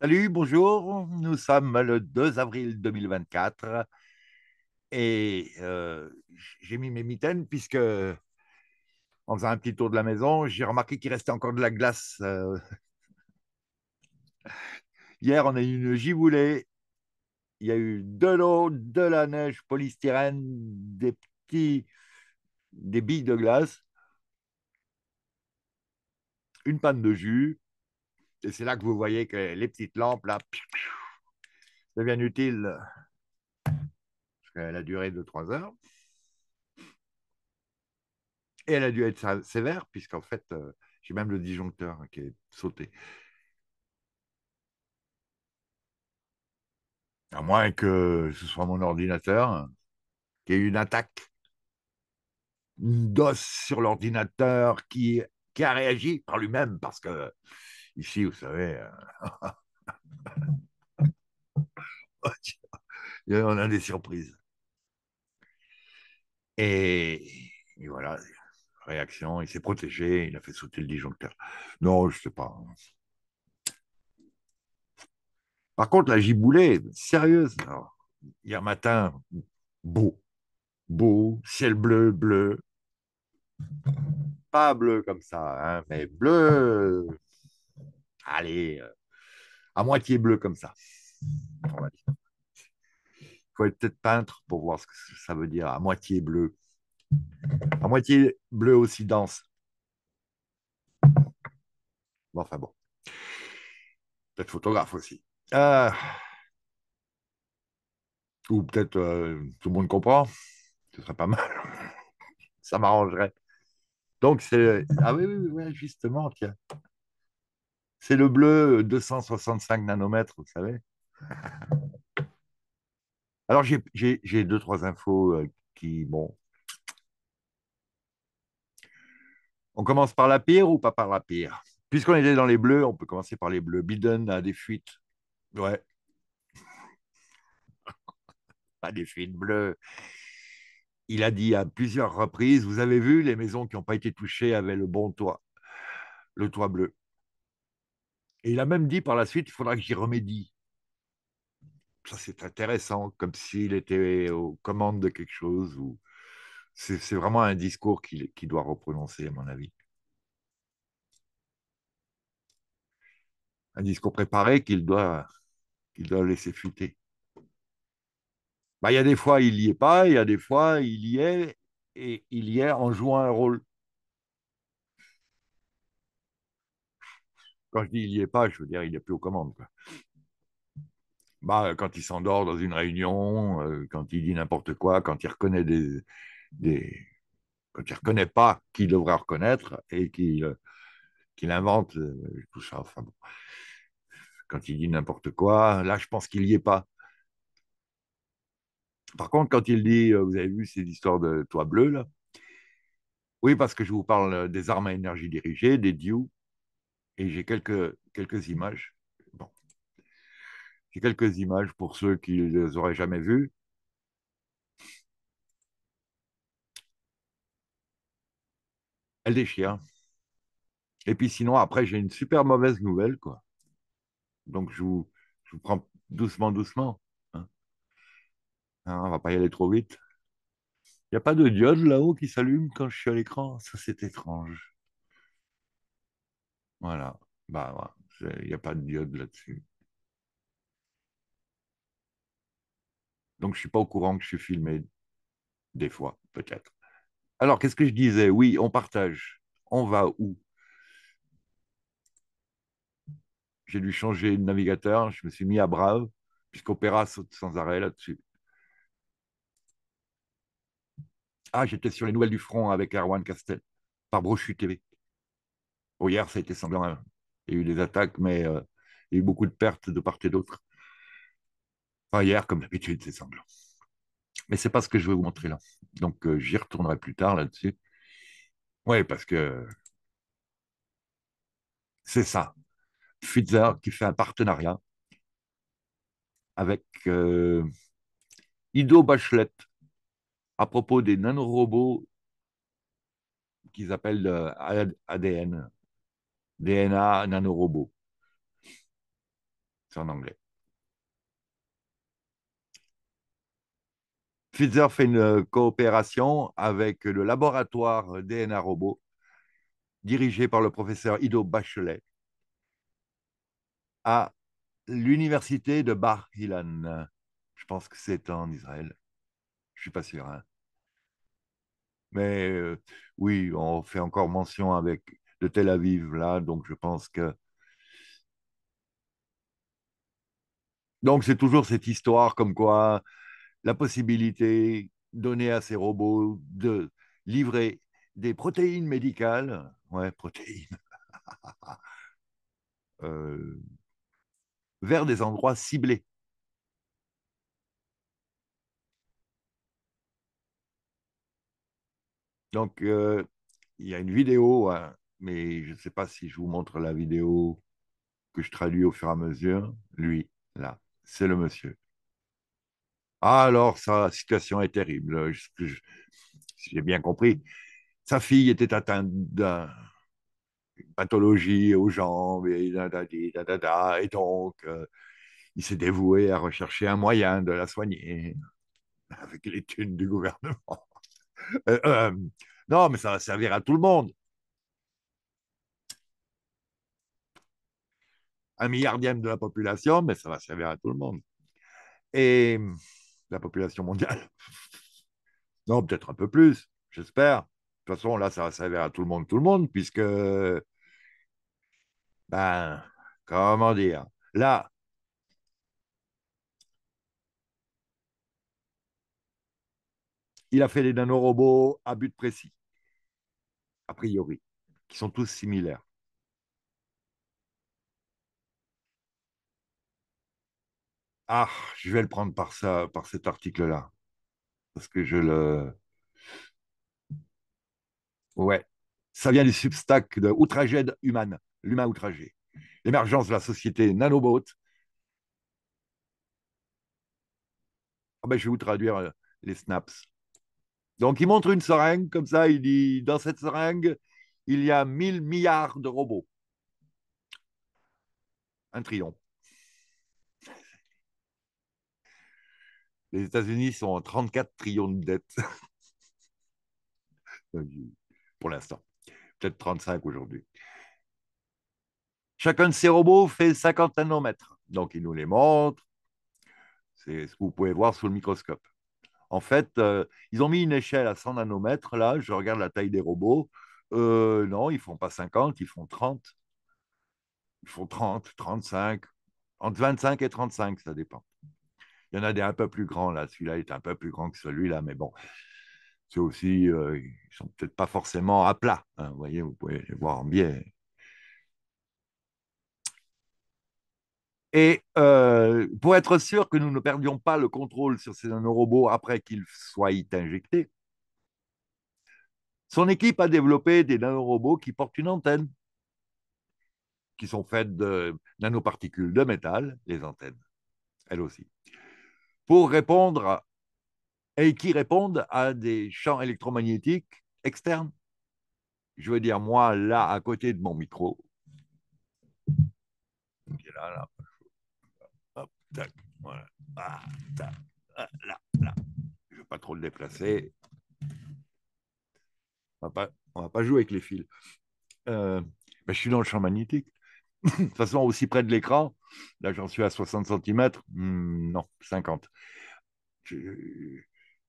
Salut, bonjour. Nous sommes le 2 avril 2024 et euh, j'ai mis mes mitaines puisque, en faisant un petit tour de la maison, j'ai remarqué qu'il restait encore de la glace. Euh. Hier, on a eu une giboulée. Il y a eu de l'eau, de la neige, polystyrène, des petits, des billes de glace, une panne de jus c'est là que vous voyez que les petites lampes, là, deviennent utiles euh, qu'elle a duré de 3 heures. Et elle a dû être sévère, puisqu'en fait, euh, j'ai même le disjoncteur hein, qui est sauté. À moins que ce soit mon ordinateur qui ait eu une attaque, d'os sur l'ordinateur qui, qui a réagi par lui-même, parce que Ici, vous savez, euh, on a des surprises. Et, voilà, réaction, il s'est protégé, il a fait sauter le disjoncteur. Non, je ne sais pas. Par contre, la giboulée, sérieuse. hier matin, beau. Beau, ciel bleu, bleu. Pas bleu comme ça, hein, mais bleu, allez, euh, à moitié bleu comme ça. Il faut être peut-être peintre pour voir ce que ça veut dire, à moitié bleu. À moitié bleu aussi dense. Bon, enfin bon. Peut-être photographe aussi. Euh, ou peut-être euh, tout le monde comprend. Ce serait pas mal. ça m'arrangerait. Donc, c'est. Ah oui, oui, oui, justement, tiens. C'est le bleu 265 euh, nanomètres, vous savez. Alors, j'ai deux, trois infos euh, qui, bon. On commence par la pire ou pas par la pire Puisqu'on était dans les bleus, on peut commencer par les bleus. Biden a des fuites. Ouais. pas des fuites bleues. Il a dit à plusieurs reprises, vous avez vu, les maisons qui n'ont pas été touchées avaient le bon toit, le toit bleu. Et il a même dit par la suite, il faudra que j'y remédie. Ça, c'est intéressant, comme s'il était aux commandes de quelque chose. C'est vraiment un discours qu'il doit reprononcer, à mon avis. Un discours préparé qu'il doit, doit laisser fuiter. Bah, il y a des fois, il n'y est pas, il y a des fois, il y est, et il y est en jouant un rôle. Quand je dis il n'y est pas, je veux dire il n'est plus aux commandes. Bah, quand il s'endort dans une réunion, euh, quand il dit n'importe quoi, quand il reconnaît des, des... quand il reconnaît pas qu'il devrait reconnaître et qu'il euh, invente euh, tout ça. Enfin Quand il dit n'importe quoi, là je pense qu'il n'y est pas. Par contre, quand il dit, vous avez vu ces histoires de toit bleu là, oui, parce que je vous parle des armes à énergie dirigée, des dieux, et j'ai quelques, quelques images. J'ai quelques images pour ceux qui ne les auraient jamais vues. Elle déchire. Et puis sinon, après, j'ai une super mauvaise nouvelle, quoi. Donc, je vous, prends doucement, doucement. Hein. Hein, on ne va pas y aller trop vite. Il n'y a pas de diode là-haut qui s'allume quand je suis à l'écran. Ça, c'est étrange. Voilà. Bah, il n'y a pas de diode là-dessus. Donc, je ne suis pas au courant que je suis filmé des fois, peut-être. Alors, qu'est-ce que je disais Oui, on partage. On va où J'ai dû changer de navigateur. Je me suis mis à Brave, puisqu'Opéra saute sans arrêt là-dessus. Ah, j'étais sur les nouvelles du front avec Erwan Castel, par Brochu TV. Hier, ça a été semblant. Hein. Il y a eu des attaques, mais euh, il y a eu beaucoup de pertes de part et d'autre. Enfin, hier, comme d'habitude, c'est semblant. Mais ce n'est pas ce que je vais vous montrer là. Donc, euh, j'y retournerai plus tard là-dessus. Oui, parce que c'est ça. Pfizer qui fait un partenariat avec euh, Ido Bachelet à propos des nanorobots qu'ils appellent ADN. DNA nanorobo, C'est en anglais. Pfizer fait une euh, coopération avec le laboratoire DNA Robot, dirigé par le professeur Ido Bachelet, à l'université de Bar Ilan. Je pense que c'est en Israël. Je suis pas sûr. Hein. Mais euh, oui, on fait encore mention avec de Tel Aviv là. Donc je pense que donc c'est toujours cette histoire comme quoi la possibilité donnée à ces robots de livrer des protéines médicales, ouais protéines, euh, vers des endroits ciblés. Donc, euh, il y a une vidéo hein, mais je ne sais pas si je vous montre la vidéo que je traduis au fur et à mesure. Lui, là, c'est le monsieur. alors, sa situation est terrible. Si j'ai bien compris, sa fille était atteinte d'une pathologie aux jambes, et, donc euh, il s'est dévoué à rechercher un moyen de la soigner avec les thunes du gouvernement. Euh, euh, non, mais ça va servir à tout le monde. un milliardième de la population, mais ça va servir à tout le monde. Et la population mondiale. Non, peut-être un peu plus, j'espère. De toute façon, là, ça va servir à tout le monde, tout le monde, puisque, ben, comment dire, là, il a fait des nanorobots à but précis, a priori, qui sont tous similaires. Ah, je vais le prendre par ça, par cet article-là. Parce que je le. Ouais. Ça vient du substack de Outraged Human. l'humain outragé. L'émergence de la société nanobot. Ah ben, je vais vous traduire euh, les snaps. Donc, il montre une seringue, comme ça, il dit dans cette seringue, il y a 1000 milliards de robots. Un triomphe. Les États-Unis sont en 34 trillions de dettes. Pour l'instant. Peut-être 35 aujourd'hui. Chacun de ces robots fait 50 nanomètres. Donc, ils nous les montrent. C'est ce que vous pouvez voir sous le microscope. En fait, euh, ils ont mis une échelle à 100 nanomètres. Là, je regarde la taille des robots. Euh, non, ils ne font pas 50, ils font 30. Ils font 30, 35, entre 25 et 35, ça dépend. Il y en a des un peu plus grands, là. Celui-là est un peu plus grand que celui-là, mais bon, c'est aussi, euh, ils sont peut-être pas forcément à plat. Hein, vous voyez, vous pouvez les voir en Et euh, pour être sûr que nous ne perdions pas le contrôle sur ces nanorobots après qu'ils soient injectés, son équipe a développé des nanorobots qui portent une antenne, qui sont faites de nanoparticules de métal, les antennes, elles aussi pour répondre et qui répondent à des champs électromagnétiques externes. Je veux dire, moi, là, à côté de mon micro, je ne vais pas trop le déplacer. On ne va pas jouer avec les fils. Euh, ben, je suis dans le champ magnétique de toute façon, aussi près de l'écran, là j'en suis à 60 cm, hmm, non, 50. Je,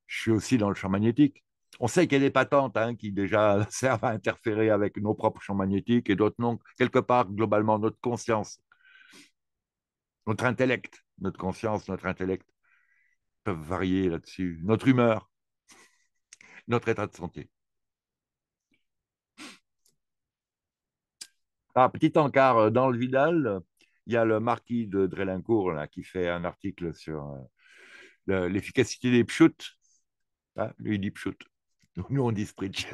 suis aussi dans le champ magnétique. On sait qu'il y a des patentes hein, qui déjà servent à interférer avec nos propres champs magnétiques et d'autres non. Quelque part, globalement, notre conscience, notre intellect, notre conscience, notre intellect peuvent varier là-dessus. Notre humeur, notre état de santé. petit encart, euh, dans le Vidal, il y a le marquis de Drelincourt qui fait un article sur euh, l'efficacité des pshoots. Ah, lui, il dit pshoot. Nous, on dit spritch.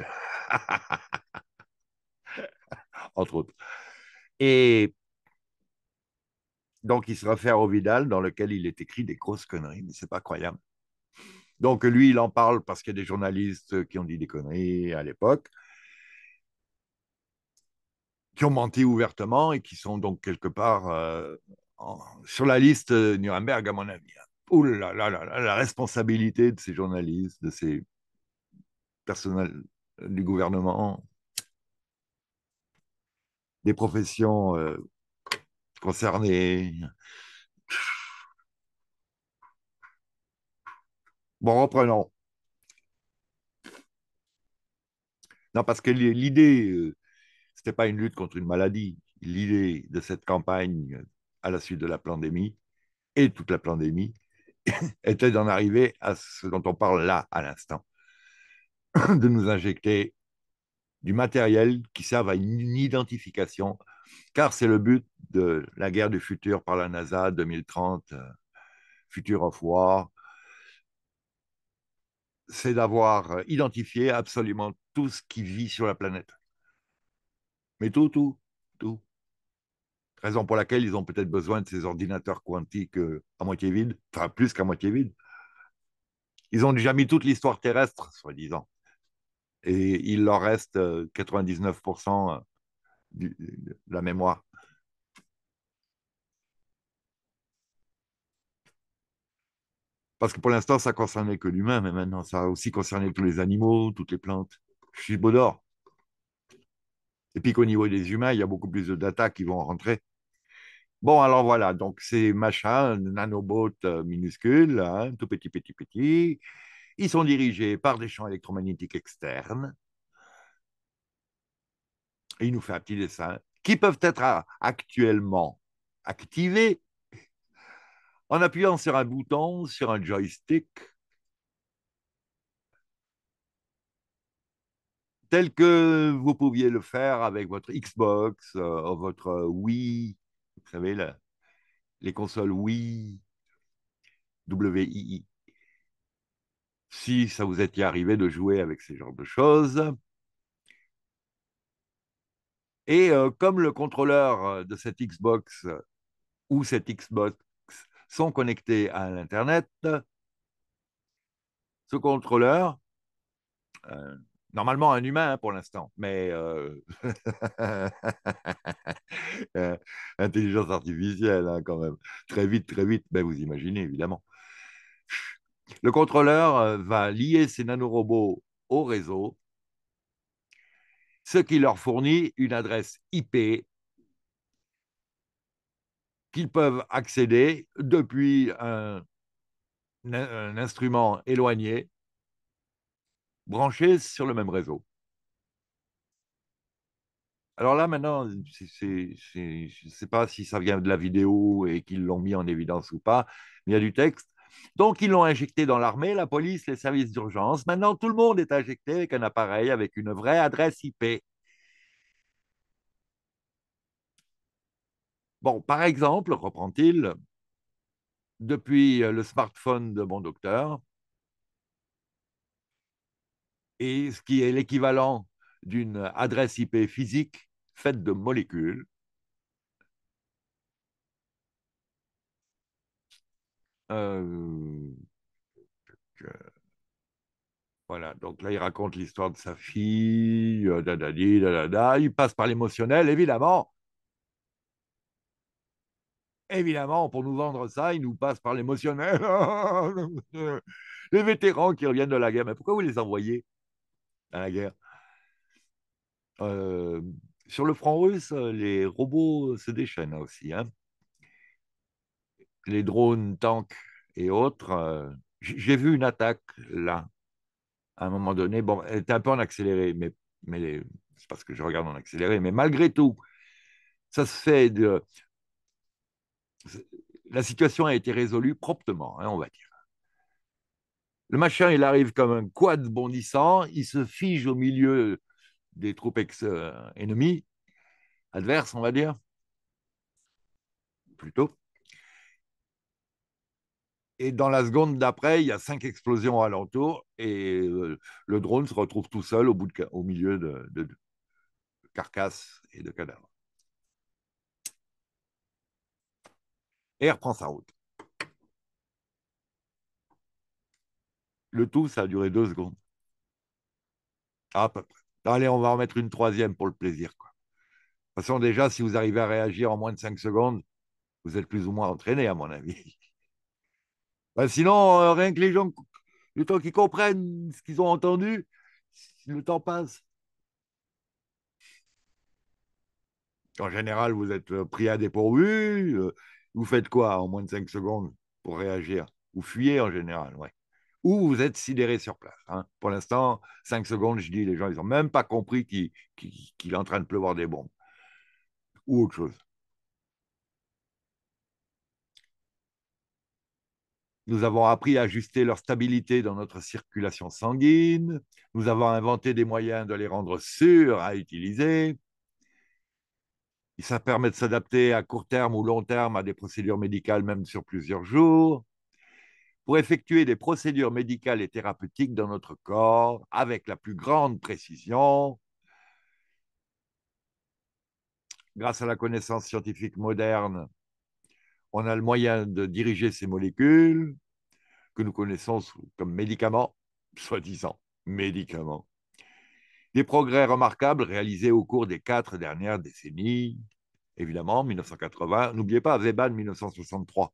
Entre autres. Et donc, il se réfère au Vidal, dans lequel il est écrit des grosses conneries, mais c'est pas croyable. Donc, lui, il en parle parce qu'il y a des journalistes qui ont dit des conneries à l'époque qui ont menti ouvertement et qui sont donc quelque part euh, sur la liste Nuremberg, à mon avis. Hein. Ouh là là la responsabilité de ces journalistes, de ces personnels du gouvernement, des professions euh, concernées. Bon, reprenons. Non, parce que l'idée euh, n'est pas une lutte contre une maladie. L'idée de cette campagne euh, à la suite de la pandémie et toute la pandémie était d'en arriver à ce dont on parle là à l'instant, de nous injecter du matériel qui serve à une identification, car c'est le but de la guerre du futur par la NASA 2030, euh, Future of War, c'est d'avoir euh, identifié absolument tout ce qui vit sur la planète mais tout, tout, tout. Raison pour laquelle ils ont peut-être besoin de ces ordinateurs quantiques euh, à moitié vide. enfin plus qu'à moitié vide. Ils ont déjà mis toute l'histoire terrestre, soi-disant. Et il leur reste 99% euh, euh, de la mémoire. Parce que pour l'instant, ça concernait que l'humain, mais maintenant, ça a aussi concerné tous les animaux, toutes les plantes. Je suis d'or. Et puis qu'au niveau des humains, il y a beaucoup plus de data qui vont rentrer. Bon, alors voilà, donc ces machins, nanobots euh, minuscules, hein, tout petit, petit, petit, ils sont dirigés par des champs électromagnétiques externes. Et il nous fait un petit dessin, qui peuvent être euh, actuellement activés en appuyant sur un bouton, sur un joystick, tel que vous pouviez le faire avec votre Xbox, ou euh, votre euh, Wii, vous savez, les consoles Wii, WII. Si ça vous était arrivé de jouer avec ce genres de choses. Et euh, comme le contrôleur de cette Xbox ou cette Xbox sont connectés à l'Internet, ce contrôleur Normalement un humain hein, pour l'instant, mais euh, euh, intelligence artificielle hein, quand même. Très vite, très vite, ben, vous imaginez évidemment. Le contrôleur euh, va lier ces nanorobots au réseau, ce qui leur fournit une adresse IP qu'ils peuvent accéder depuis un instrument éloigné branchés sur le même réseau. Alors là, maintenant, je ne sais pas si ça vient de la vidéo et qu'ils l'ont mis en évidence ou pas, mais il y a du texte. Donc, ils l'ont injecté dans l'armée, la police, les services d'urgence. Maintenant, tout le monde est injecté avec un appareil, avec une vraie adresse IP. Bon, par exemple, reprend-il, depuis le smartphone de mon docteur, et ce qui est l'équivalent d'une adresse IP physique faite de molécules. Euh, euh, voilà, donc là, il raconte l'histoire de sa fille, dadada. Euh, il passe par l'émotionnel, évidemment. Évidemment, pour nous vendre ça, il nous passe par l'émotionnel. les vétérans qui reviennent de la guerre, mais pourquoi vous les envoyez à la guerre. Euh, sur le front russe, les robots se déchaînent aussi. Hein. Les drones, tanks et autres. Euh, j'ai vu une attaque là, à un moment donné. Bon, elle était un peu en accéléré, mais, mais c'est parce que je regarde en accéléré. Mais malgré tout, ça se fait de. La situation a été résolue promptement, hein, on va dire. Le machin, il arrive comme un quad bondissant, il se fige au milieu des troupes euh, ennemies, adverses, on va dire, plutôt. Et dans la seconde d'après, il y a cinq explosions alentour et euh, le drone se retrouve tout seul au, milieu de, carcasses et de cadavres. Et reprend sa route. Le tout, ça a duré deux secondes. Ah, à peu près. Allez, on va en mettre une troisième pour le plaisir. Quoi. De toute façon, déjà, si vous arrivez à réagir en moins de cinq secondes, vous êtes plus ou moins entraîné, à mon avis. Ben, sinon, euh, rien que les gens, le temps qu'ils comprennent ce qu'ils ont entendu, le temps passe. En général, vous êtes euh, pris à dépourvu. Euh, vous faites quoi en moins de cinq secondes pour réagir Vous fuyez en général, ouais ou vous êtes sidéré sur place. Hein. Pour l'instant, cinq secondes, je dis, les gens, ils n'ont même pas compris qu'il est en train de pleuvoir des bombes ou autre chose. Nous avons appris à ajuster leur stabilité dans notre circulation sanguine. Nous avons inventé des moyens de les rendre sûrs à utiliser. Ça permet de s'adapter à court terme ou long terme à des procédures médicales, même sur plusieurs jours pour effectuer des procédures médicales et thérapeutiques dans notre corps avec la plus grande précision. Grâce à la connaissance scientifique moderne, on a le moyen de diriger ces molécules que nous connaissons comme médicaments, soi-disant médicaments. Des progrès remarquables réalisés au cours des quatre dernières décennies. Évidemment, 1980, n'oubliez pas Weban 1963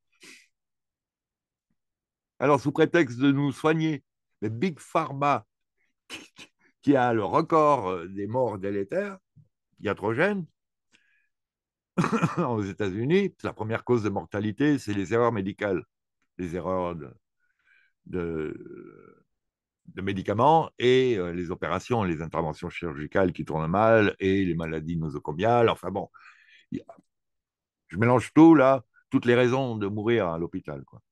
alors sous prétexte de nous soigner. le Big Pharma, qui a le record euh, des morts délétères, iatrogènes, aux États-Unis, la première cause de mortalité, c'est les erreurs médicales, les erreurs de, médicaments et euh, les opérations, les interventions chirurgicales qui tournent mal et les maladies nosocomiales. Enfin bon, je mélange tout là, toutes les raisons de mourir à l'hôpital. Quoi.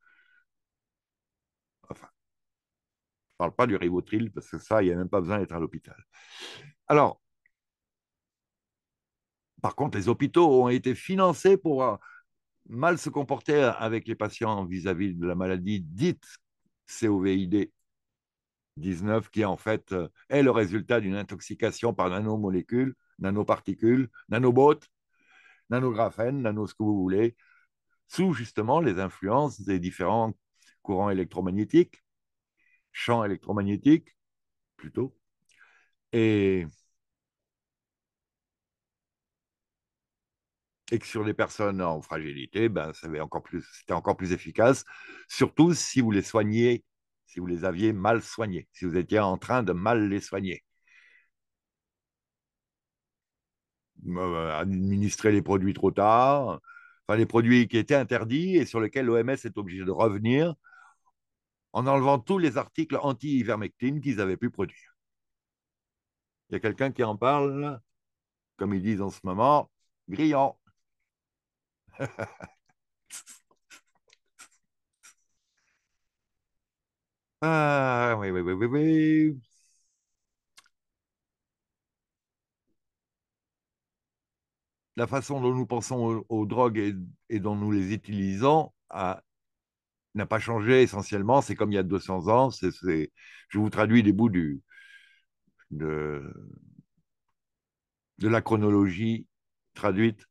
parle pas du Rivotril, parce que ça, il n'y a même pas besoin d'être à l'hôpital. Alors, par contre, les hôpitaux ont été financés pour euh, mal se comporter avec les patients vis-à-vis de la maladie dite COVID 19, qui en fait euh, est le résultat d'une intoxication par nanomolécules, nanoparticules, nanobots, nanographènes, nano ce que vous voulez, sous justement les influences des différents courants électromagnétiques champ électromagnétique, plutôt. Et, que sur les personnes en fragilité, ben, c'était encore, plus efficace, surtout si vous les soignez, si vous les aviez mal soignés, si vous étiez en train de mal les soigner. Euh, administrer les produits trop tard, enfin les produits qui étaient interdits et sur lesquels l'OMS est obligé de revenir en enlevant tous les articles anti-ivermectine qu'ils avaient pu produire. Il y a quelqu'un qui en parle, comme ils disent en ce moment, grillant. ah, oui, oui, oui, oui, La façon dont nous pensons aux, drogues et, et dont nous les utilisons a n'a pas changé essentiellement. C'est comme il y a 200 ans. Je vous traduis des bouts du, de, la chronologie traduite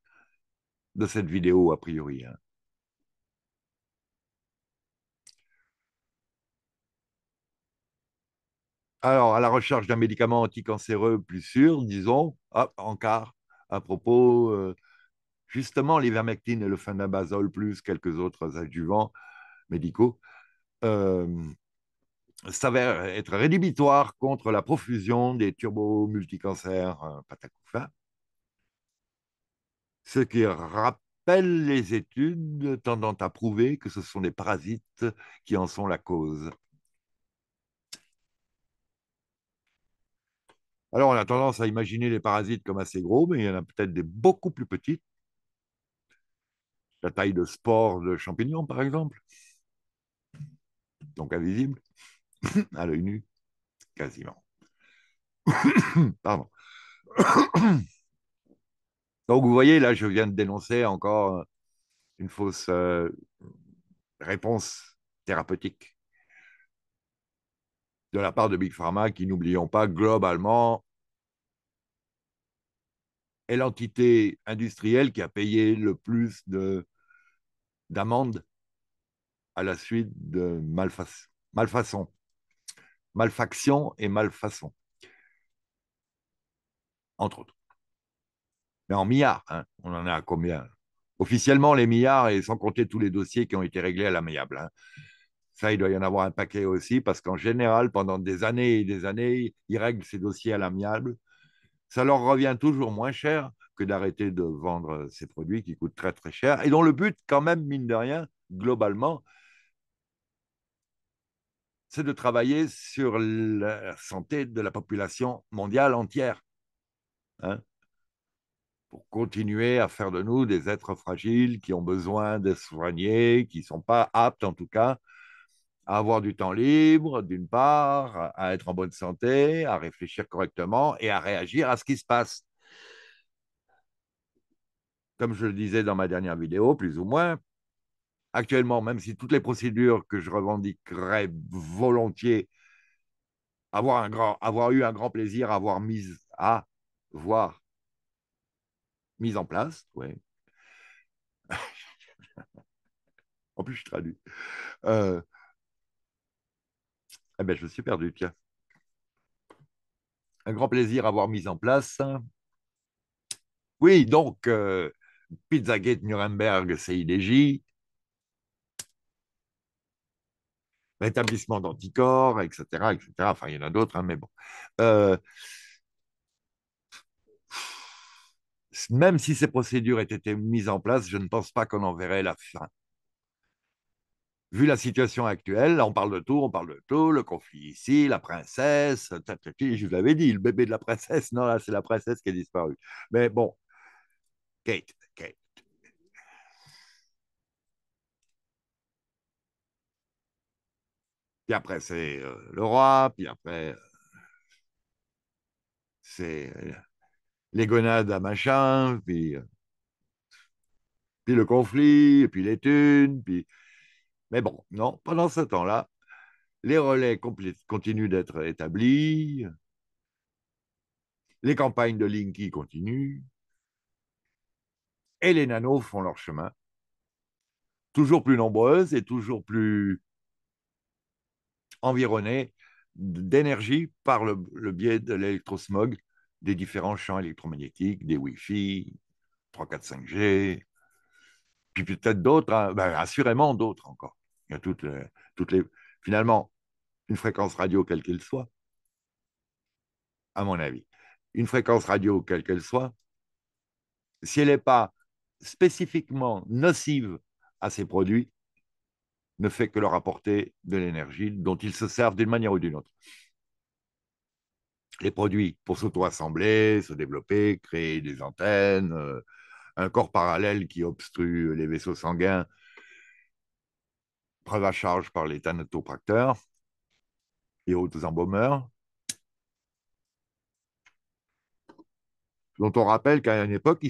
de cette vidéo, a priori. Hein. Alors, à la recherche d'un médicament anticancéreux plus sûr, disons, hop, en à propos, euh, justement, l'ivermectine et le fanabazole, plus quelques autres adjuvants, médicaux euh, s'avère être rédhibitoire contre la profusion des turbo-multicancers euh, ce qui rappelle les études tendant à prouver que ce sont les parasites qui en sont la cause. Alors, on a tendance à imaginer les parasites comme assez gros, mais il y en a peut-être des beaucoup plus petits, La taille de spores de champignons, par exemple donc invisible, à l'œil nu, quasiment. Pardon. donc vous voyez, là, je viens de dénoncer encore euh, une fausse euh, réponse thérapeutique de la part de Big Pharma, qui, n'oublions pas, globalement, est l'entité industrielle qui a payé le plus d'amendes à la suite de malfa malfaçon, malfaction et malfaçon, entre autres. Mais en milliards, hein. on en a combien Officiellement, les milliards, et sans compter tous les dossiers qui ont été réglés à l'amiable. Hein. Ça, il doit y en avoir un paquet aussi, parce qu'en général, pendant des années et des années, ils règlent ces dossiers à l'amiable. Ça leur revient toujours moins cher que d'arrêter de vendre ces produits qui coûtent très très cher et dont le but, quand même, mine de rien, globalement, c'est de travailler sur la santé de la population mondiale entière. Hein pour continuer à faire de nous des êtres fragiles qui ont besoin de soigner, qui ne sont pas aptes en tout cas à avoir du temps libre, d'une part, à être en bonne santé, à réfléchir correctement et à réagir à ce qui se passe. Comme je le disais dans ma dernière vidéo, plus ou moins, actuellement, même si toutes les procédures que je revendiquerais volontiers, avoir, un grand, avoir eu un grand plaisir à avoir mis à voir mise en place, en plus, je traduis. Euh... eh ben, je me suis perdu, tiens. Un grand plaisir à avoir mis en place. Oui, donc, Pizza euh, Pizzagate Nuremberg, CIDJ, rétablissement d'anticorps, etc., etc. Enfin, il y en a d'autres, hein, mais bon. Euh, même si ces procédures étaient été mises en place, je ne pense pas qu'on en verrait la fin. Vu la situation actuelle, on parle de tout, on parle de tout, le conflit ici, la princesse, je vous l'avais dit, le bébé de la princesse, non, là, c'est la princesse qui est disparue. Mais bon, Kate, Puis après, c'est euh, le roi, puis après, euh, c'est euh, les gonades à machin, puis, puis le conflit, puis les thunes. Puis... Mais bon, non, pendant ce temps-là, les relais continuent d'être établis, les campagnes de Linky continuent, et les nanos font leur chemin, toujours plus nombreuses et toujours plus environnée d'énergie par le, biais de l'électrosmog des différents champs électromagnétiques, des Wi-Fi, 3, 4, 5G, puis peut-être d'autres, hein, ben, assurément d'autres encore. Il y a toutes euh, toutes les, finalement, une fréquence radio quelle qu'elle soit, à mon avis, une fréquence radio quelle qu'elle soit, si elle n'est pas spécifiquement nocive à ces produits, ne fait que leur apporter de l'énergie dont ils se servent d'une manière ou d'une autre. Les produits pour s'auto-assembler, se développer, créer des antennes, euh, un corps parallèle qui obstrue les vaisseaux sanguins, preuve à charge par les thanatopracteurs et autres embaumeurs, dont on rappelle qu'à une époque,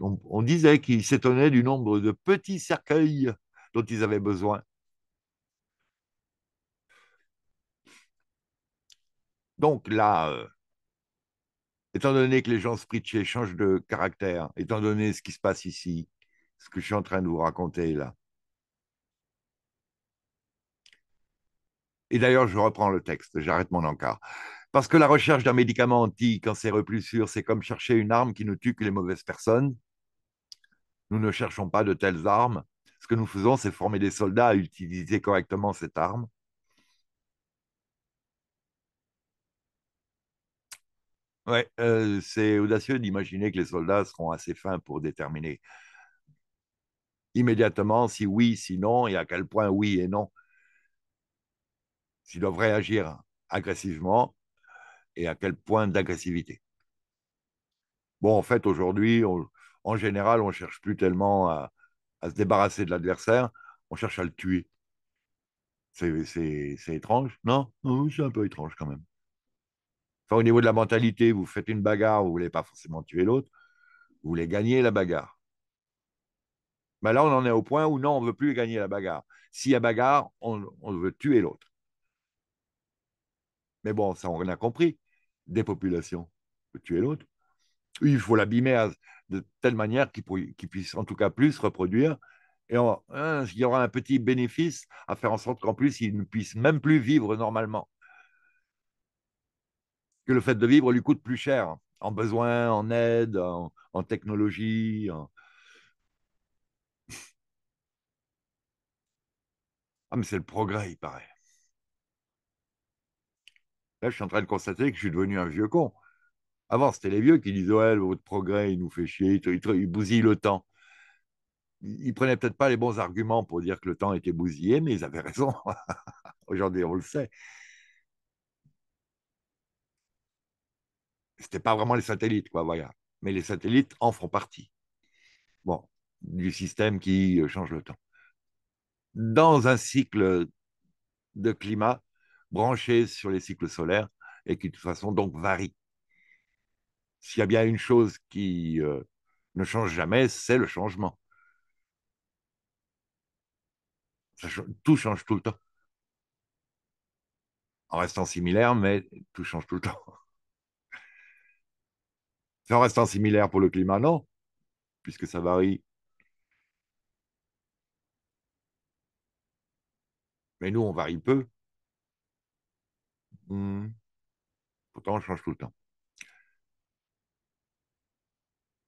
on, disait qu'ils s'étonnaient du nombre de petits cercueils dont ils avaient besoin Donc là, euh, étant donné que les gens spritchés changent de caractère, étant donné ce qui se passe ici, ce que je suis en train de vous raconter là. Et d'ailleurs, je reprends le texte, j'arrête mon encart. Parce que la recherche d'un médicament anti cancer plus sûr, c'est comme chercher une arme qui ne tue que les mauvaises personnes. Nous ne cherchons pas de telles armes. Ce que nous faisons, c'est former des soldats à utiliser correctement cette arme. Ouais, c'est audacieux d'imaginer que les soldats seront assez fins pour déterminer immédiatement si oui, si non, et à quel point oui et non. S'ils doivent réagir agressivement et à quel point d'agressivité. Bon, en fait, aujourd'hui, en général, on ne cherche plus tellement à, se débarrasser de l'adversaire, on cherche à le tuer. C'est étrange, non C'est un peu étrange quand même au niveau de la mentalité, vous faites une bagarre, vous ne voulez pas forcément tuer l'autre, vous voulez gagner la bagarre. Mais ben là, on en est au point où non, on ne veut plus gagner la bagarre. S'il y a bagarre, on, veut tuer l'autre. Mais bon, ça, on a compris. Des populations, tuer l'autre. Il faut l'abîmer de telle manière qu'il puisse en tout cas plus se reproduire. Et hein, il y aura un petit bénéfice à faire en sorte qu'en plus, il ne puisse même plus vivre normalement le fait de vivre lui coûte plus cher hein, en besoin, en aide, en, technologie. Ah, mais c'est le progrès, il paraît. Là, je suis en train de constater que je suis devenu un vieux con. Avant, c'était les vieux qui disaient Ouais, votre progrès, il nous fait chier, il, il bousille le temps. Ils prenaient peut-être pas les bons arguments pour dire que le temps était bousillé, mais ils avaient raison. Aujourd'hui, on le sait. C'était pas vraiment les satellites, quoi, Mais les satellites en font partie. Bon, du système qui euh, change le temps. Dans un cycle de climat branché sur les cycles solaires et qui de toute façon donc varie. S'il y a bien une chose qui euh, ne change jamais, c'est le changement. tout change tout le temps. En restant similaire, mais tout change tout le temps en restant similaire pour le climat, non, puisque ça varie. Mais nous, on varie peu. Hmm. Pourtant, on change tout le temps.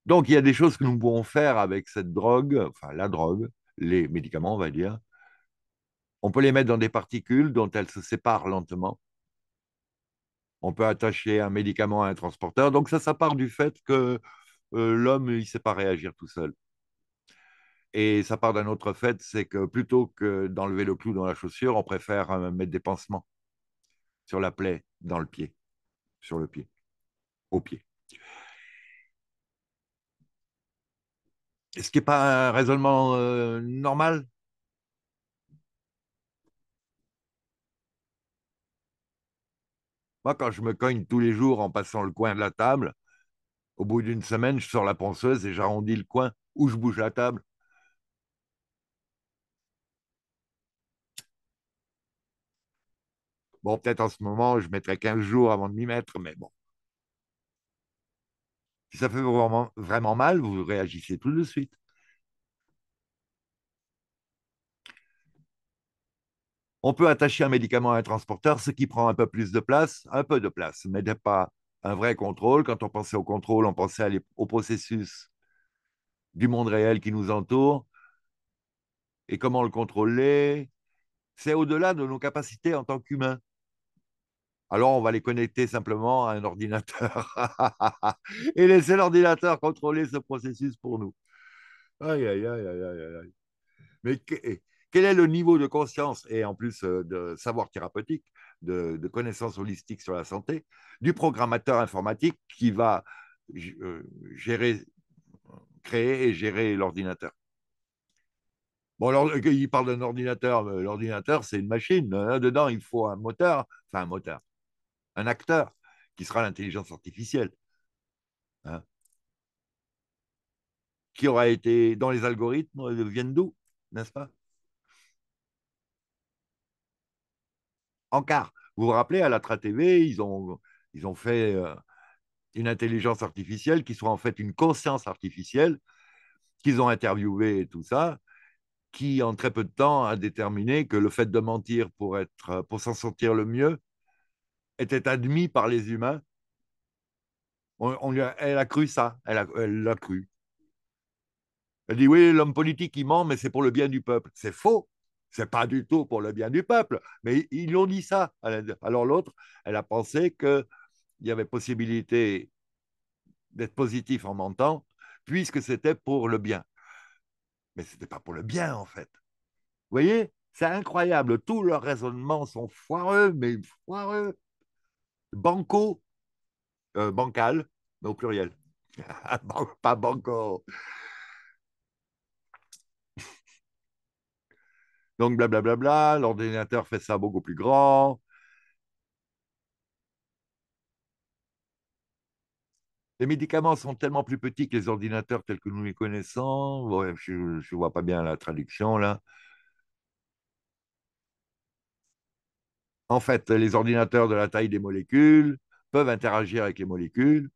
Donc, il y a des choses que nous pouvons faire avec cette drogue, enfin la drogue, les médicaments, on va dire. On peut les mettre dans des particules dont elles se séparent lentement on peut attacher un médicament à un transporteur. Donc ça, ça part du fait que euh, l'homme, il ne sait pas réagir tout seul. Et ça part d'un autre fait, c'est que plutôt que d'enlever le clou dans la chaussure, on préfère euh, mettre des pansements sur la plaie, dans le pied, sur le pied, au pied. Ce qui n'est pas un raisonnement euh, normal, Moi, quand je me cogne tous les jours en passant le coin de la table, au bout d'une semaine, je sors la ponceuse et j'arrondis le coin où je bouge la table. Bon, peut-être en ce moment, je mettrai 15 jours avant de m'y mettre, mais bon. Si ça fait vraiment, vraiment mal, vous réagissez tout de suite. On peut attacher un médicament à un transporteur, ce qui prend un peu plus de place, un peu de place, mais n'est pas un vrai contrôle. Quand on pensait au contrôle, on pensait au processus du monde réel qui nous entoure et comment le contrôler. C'est au-delà de nos capacités en tant qu'humains. Alors on va les connecter simplement à un ordinateur et laisser l'ordinateur contrôler ce processus pour nous. Aïe, aïe, aïe, aïe, aïe, Mais quel est le niveau de conscience et en plus euh, de savoir thérapeutique, de, connaissances holistiques sur la santé, du programmateur informatique qui va euh, gérer, créer et gérer l'ordinateur Bon, alors, euh, il parle d'un ordinateur. L'ordinateur, c'est une machine. Dedans, il faut un moteur, enfin un moteur, un acteur qui sera l'intelligence artificielle. Hein. qui aura été dans les algorithmes viennent d'où, n'est-ce pas en Vous vous rappelez, à la TV, ils ont, ils ont fait euh, une intelligence artificielle qui soit en fait une conscience artificielle qu'ils ont interviewé et tout ça, qui en très peu de temps a déterminé que le fait de mentir pour être pour s'en sortir le mieux était admis par les humains. On, elle a cru ça, elle l'a cru. Elle dit oui, l'homme politique il ment, mais c'est pour le bien du peuple. C'est faux n'est pas du tout pour le bien du peuple, mais ils l'ont dit ça. Alors l'autre, elle a pensé qu'il y avait possibilité d'être positif en mentant, puisque c'était pour le bien. Mais ce n'était pas pour le bien, en fait. Vous voyez C'est incroyable. Tous leurs raisonnements sont foireux, mais foireux. Banco, euh, bancal, mais au pluriel. pas banco. Donc, blablabla, l'ordinateur fait ça beaucoup plus grand. Les médicaments sont tellement plus petits que les ordinateurs tels que nous les connaissons. je ne vois pas bien la traduction là. En fait, les ordinateurs de la taille des molécules peuvent interagir avec les molécules.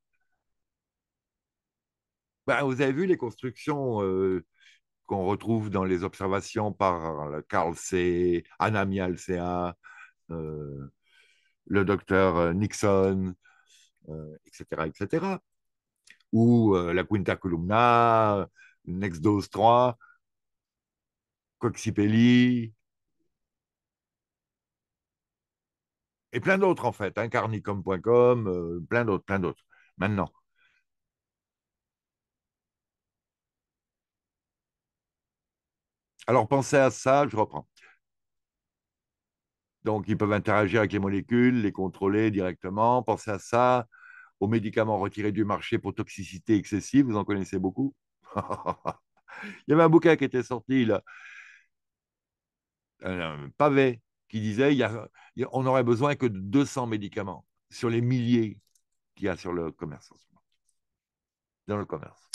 Ben, vous avez vu les constructions euh, qu'on retrouve dans les observations par Carl C., Anna Mialcea, euh, le docteur euh, Nixon, etc., euh, etc., ou la Quinta Columna, Nexdose 3, Coxipelli, et plein d'autres en fait, incarnicom.com, hein, plein d'autres, plein d'autres. Maintenant, Alors pensez à ça, je reprends. Donc ils peuvent interagir avec les molécules, les contrôler directement. Pensez à ça, aux médicaments retirés du marché pour toxicité excessive, vous en connaissez beaucoup. Il y avait un bouquin qui était sorti, là, un pavé, qui disait il y a, on aurait besoin que de 200 médicaments sur les milliers qu'il y a sur le commerce en ce moment, dans le commerce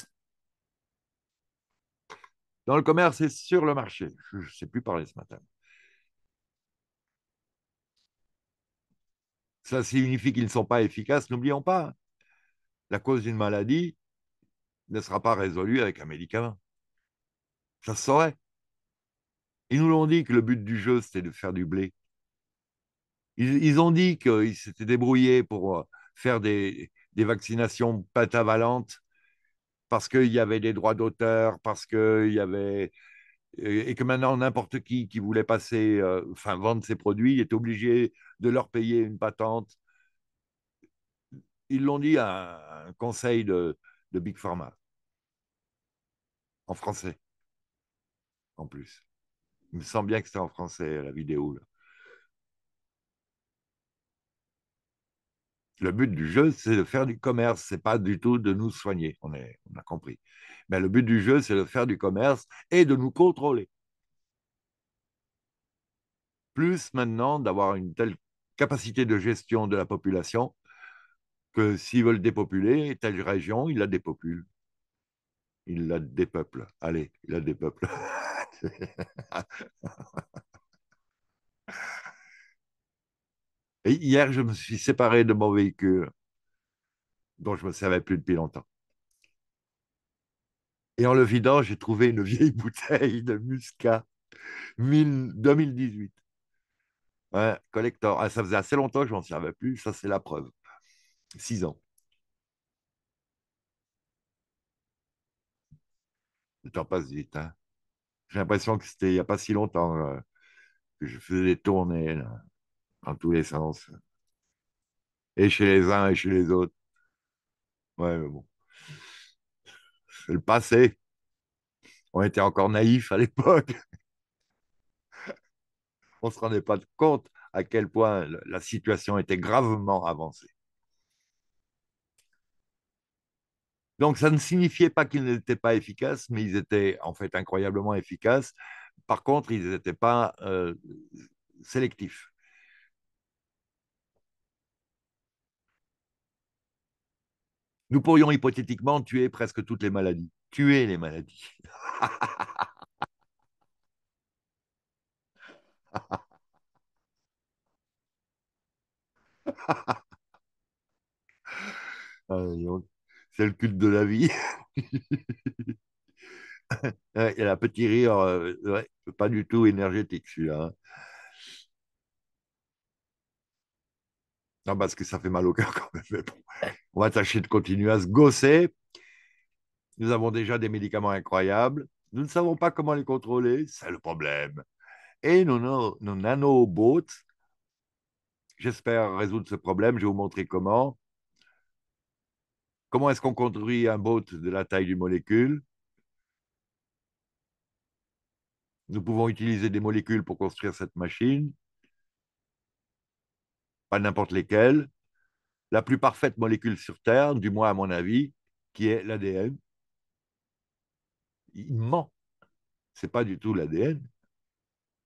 dans le commerce et sur le marché. Je ne sais plus parler ce matin. Ça signifie qu'ils ne sont pas efficaces. N'oublions pas, hein. la cause d'une maladie ne sera pas résolue avec un médicament. Ça se saurait. Ils nous l'ont dit que le but du jeu, c'était de faire du blé. Ils, ont dit qu'ils s'étaient débrouillés pour euh, faire des, vaccinations pentavalentes parce qu'il y avait des droits d'auteur, parce qu'il y avait. Et que maintenant, n'importe qui qui voulait passer, euh, enfin, vendre ses produits, est obligé de leur payer une patente. Ils l'ont dit à un conseil de, de Big Pharma, en français, en plus. Il me semble bien que c'était en français, la vidéo. Là. Le but du jeu, c'est de faire du commerce, c'est pas du tout de nous soigner, on, est, on a compris. Mais le but du jeu, c'est de faire du commerce et de nous contrôler. Plus maintenant d'avoir une telle capacité de gestion de la population que s'ils veulent dépopuler telle région, ils la dépopulent. Ils la dépeuplent. Allez, ils la dépeuplent. hier, je me suis séparé de mon véhicule dont je ne me servais plus depuis longtemps. Et en le vidant, j'ai trouvé une vieille bouteille de Muscat 2018. Un collector. Ah, ça faisait assez longtemps que je m'en servais plus. Ça, c'est la preuve. Six ans. Le temps passe vite. Hein. J'ai l'impression que c'était il n'y a pas si longtemps euh, que je faisais des dans tous les sens. Et chez les uns et chez les autres. Ouais, mais bon. C'est le passé. On était encore naïfs à l'époque. On ne se rendait pas compte à quel point la situation était gravement avancée. Donc ça ne signifiait pas qu'ils n'étaient pas efficaces, mais ils étaient en fait incroyablement efficaces. Par contre, ils n'étaient pas euh, sélectifs. Nous pourrions hypothétiquement tuer presque toutes les maladies. Tuer les maladies. Ah, c'est le culte de la vie. Il y a un petit rire, euh, pas du tout énergétique celui-là. Hein. Non, parce que ça fait mal au cœur quand même. Mais bon, on va tâcher de continuer à se gosser. Nous avons déjà des médicaments incroyables. Nous ne savons pas comment les contrôler. C'est le problème. Et nos, nos, nanobots, j'espère résoudre ce problème. Je vais vous montrer comment. Comment est-ce qu'on construit un bot de la taille d'une molécule Nous pouvons utiliser des molécules pour construire cette machine pas n'importe lesquelles, la plus parfaite molécule sur Terre, du moins à mon avis, qui est l'ADN. Il ment. Ce n'est pas du tout l'ADN,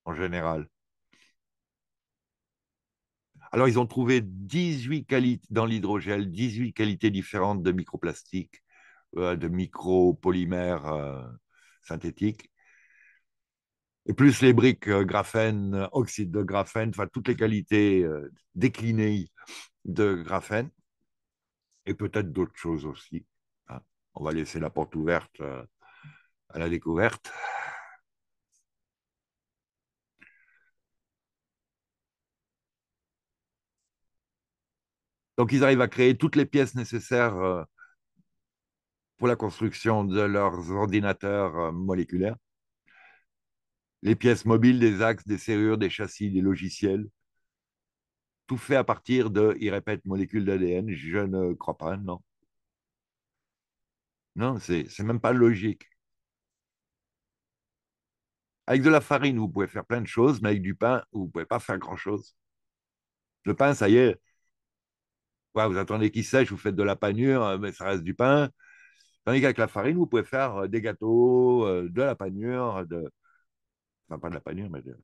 en général. Alors, ils ont trouvé 18 qualités dans l'hydrogel, 18 qualités différentes de microplastiques, euh, de micropolymères euh, synthétiques et plus les briques euh, graphène, euh, oxyde de graphène, enfin toutes les qualités euh, déclinées de graphène, et peut-être d'autres choses aussi. Hein. On va laisser la porte ouverte à la découverte. Donc ils arrivent à créer toutes les pièces nécessaires pour la construction de leurs ordinateurs moléculaires les pièces mobiles, des axes, des serrures, des châssis, des logiciels. Tout fait à partir de, il répète, molécules d'ADN. Je ne crois pas, non. Non, c'est même pas logique. Avec de la farine, vous pouvez faire plein de choses, mais avec du pain, vous ne pouvez pas faire grand-chose. Le pain, ça y est, vous attendez qu'il sèche, vous faites de la panure, euh, mais ça reste du pain. Tandis qu'avec la farine, vous pouvez faire euh, des gâteaux, euh, de la panure, de, pas de la panure, mais de...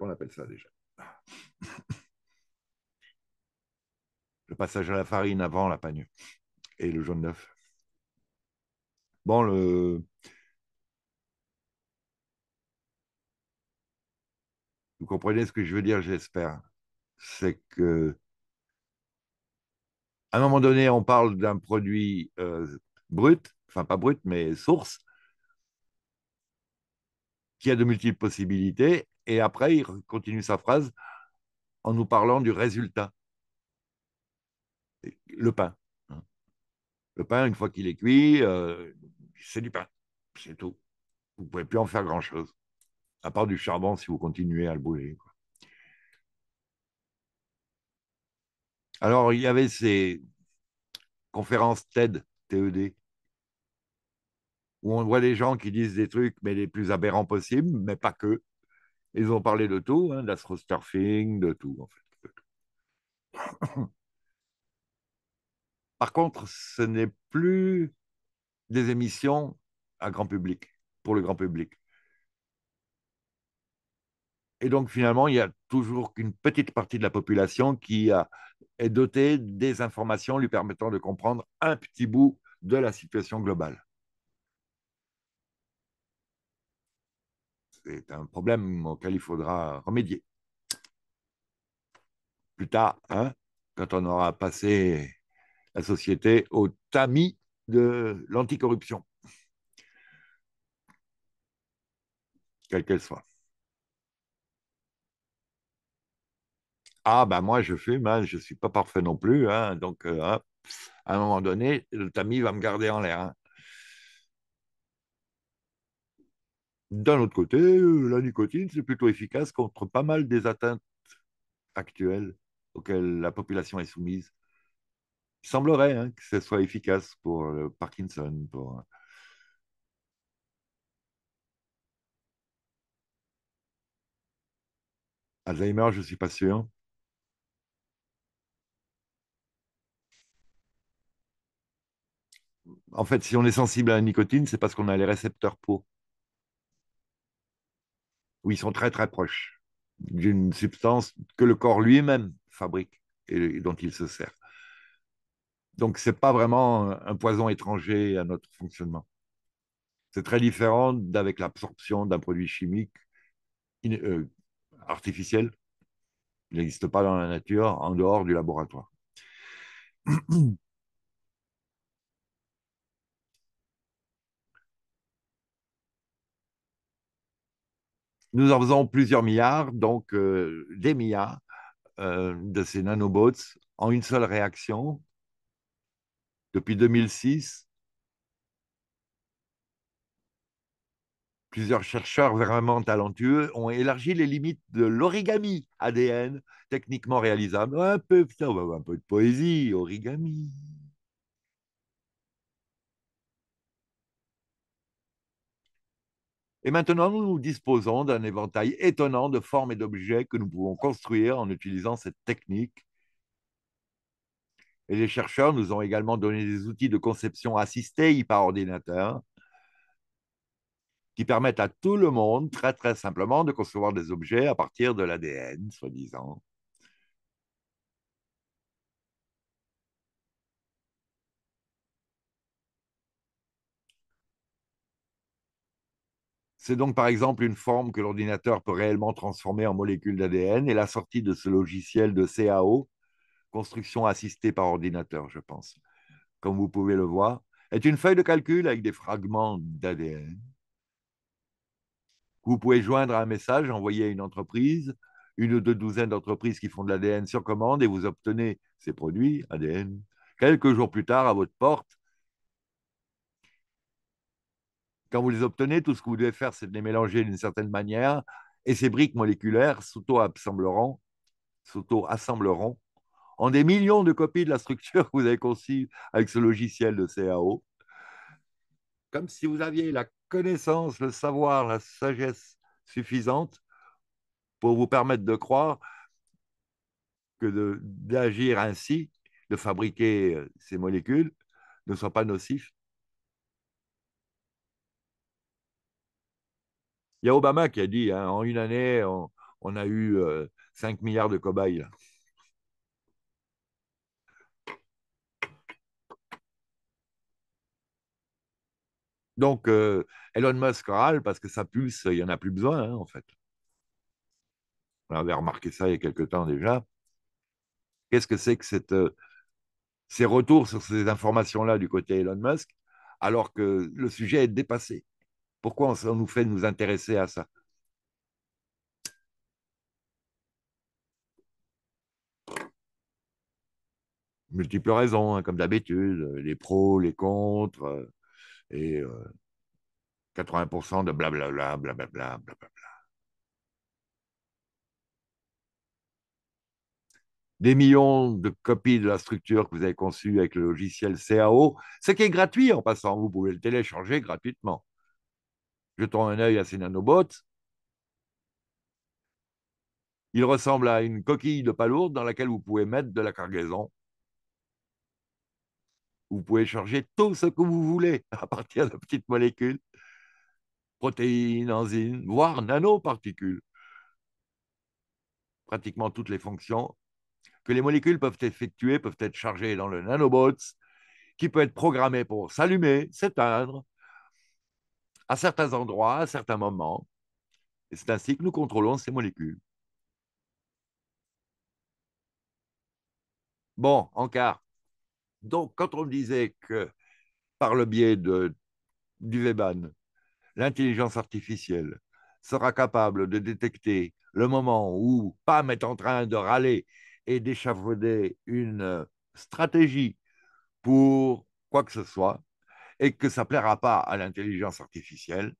on appelle ça déjà Le passage à la farine avant la panure et le jaune d'œuf. Bon, le... Vous comprenez ce que je veux dire, j'espère. C'est que à un moment donné, on parle d'un produit euh, brut, enfin pas brut, mais source, qui a de multiples possibilités. Et après, il continue sa phrase en nous parlant du résultat. Le pain. Hein. Le pain, une fois qu'il est cuit, euh, c'est du pain. C'est tout. Vous ne pouvez plus en faire grand-chose. À part du charbon si vous continuez à le bouler. Alors, il y avait ces conférences TED, TED, où on voit des gens qui disent des trucs, mais les plus aberrants possibles, mais pas que. Ils ont parlé de tout, hein, surfing de tout, en fait. Par contre, ce n'est plus des émissions à grand public, pour le grand public. Et donc, finalement, il y a toujours qu'une petite partie de la population qui est dotée des informations lui permettant de comprendre un petit bout de la situation globale. C'est un problème auquel il faudra remédier. Plus tard, hein, quand on aura passé la société au tamis de l'anticorruption, quelle qu'elle soit. Ah ben moi je fume, hein, je ne suis pas parfait non plus, hein, donc euh, à un moment donné, le tamis va me garder en l'air. D'un autre côté, euh, la nicotine, c'est plutôt efficace contre pas mal des atteintes actuelles auxquelles la population est soumise. Il semblerait hein, que ce soit efficace pour le Parkinson, pour... Euh, Alzheimer, je ne suis pas sûr. En fait, si on est sensible à la nicotine, c'est parce qu'on a les récepteurs peau où ils sont très très proches d'une substance que le corps lui-même fabrique et dont il se sert. Donc ce n'est pas vraiment un poison étranger à notre fonctionnement. C'est très différent d'avec l'absorption d'un produit chimique euh, artificiel. Il n'existe pas dans la nature en dehors du laboratoire. Nous en faisons plusieurs milliards, donc euh, des milliards euh, de ces nanobots en une seule réaction depuis 2006. Plusieurs chercheurs vraiment talentueux ont élargi les limites de l'origami ADN, techniquement réalisable. Un peu, un peu de poésie, origami. Et maintenant, nous disposons d'un éventail étonnant de formes et d'objets que nous pouvons construire en utilisant cette technique. Et les chercheurs nous ont également donné des outils de conception assistée par ordinateur qui permettent à tout le monde, très très simplement, de concevoir des objets à partir de l'ADN, soi-disant. C'est donc par exemple une forme que l'ordinateur peut réellement transformer en molécule d'ADN et la sortie de ce logiciel de CAO, construction assistée par ordinateur, je pense, comme vous pouvez le voir, est une feuille de calcul avec des fragments d'ADN. Vous pouvez joindre un message envoyer à une entreprise, une ou deux douzaines d'entreprises qui font de l'ADN sur commande et vous obtenez ces produits ADN quelques jours plus tard à votre porte Quand vous les obtenez, tout ce que vous devez faire, c'est de les mélanger d'une certaine manière. Et ces briques moléculaires s'auto-assembleront, s'auto-assembleront en des millions de copies de la structure que vous avez conçue avec ce logiciel de CAO. Comme si vous aviez la connaissance, le savoir, la sagesse suffisante pour vous permettre de croire que d'agir ainsi, de fabriquer euh, ces molécules, ne soit pas nocif Il y a Obama qui a dit, hein, en une année, on, a eu 5 euh, milliards de cobayes. Donc, euh, Elon Musk râle parce que ça puce, il n'y en a plus besoin, hein, en fait. On avait remarqué ça il y a quelque temps déjà. Qu'est-ce que c'est que euh, ces retours sur ces informations-là du côté Elon Musk, alors que le sujet est dépassé pourquoi on, nous fait nous intéresser à ça multiples raisons, hein, comme d'habitude, euh, les pros, les contres, euh, et 80% euh, de blablabla, blablabla, blablabla. Des millions de copies de la structure que vous avez conçue avec le logiciel CAO, ce qui est gratuit en passant, vous pouvez le télécharger gratuitement. Jetons un œil à ces nanobots. Il ressemble à une coquille de palourde dans laquelle vous pouvez mettre de la cargaison. Vous pouvez charger tout ce que vous voulez à partir de petites molécules, protéines, enzymes, voire nanoparticules. Pratiquement toutes les fonctions que les molécules peuvent effectuer peuvent être chargées dans le nanobots, qui peut être programmé pour s'allumer, s'éteindre, à certains endroits, à certains moments. Et c'est ainsi que nous contrôlons ces molécules. Bon, en quart. Donc, quand on disait que par le biais de, du Weban, l'intelligence artificielle sera capable de détecter le moment où Pam est en train de râler et d'échafauder une euh, stratégie pour quoi que ce soit, et que ça ne plaira pas à l'intelligence artificielle,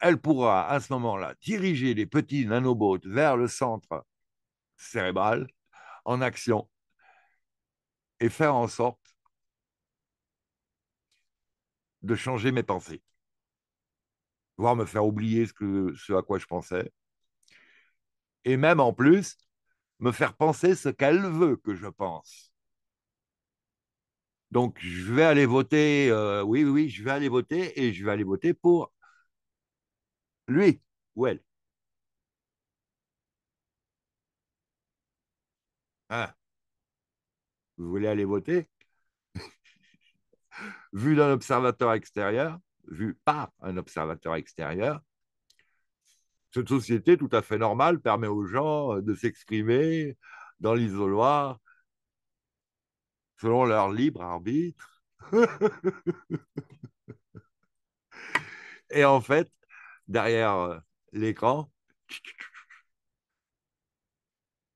elle pourra à ce moment-là diriger les petits nanobots vers le centre cérébral en action et faire en sorte de changer mes pensées, voire me faire oublier ce, ce à quoi je pensais, et même en plus, me faire penser ce qu'elle veut que je pense. Donc, je vais aller voter, euh, oui, oui, je vais aller voter et je vais aller voter pour lui ou elle. Ah. Vous voulez aller voter Vu d'un observateur extérieur, vu par un observateur extérieur, cette société tout à fait normale permet aux gens euh, de s'exprimer dans l'isoloir, selon leur libre arbitre. Et en fait, derrière euh, l'écran,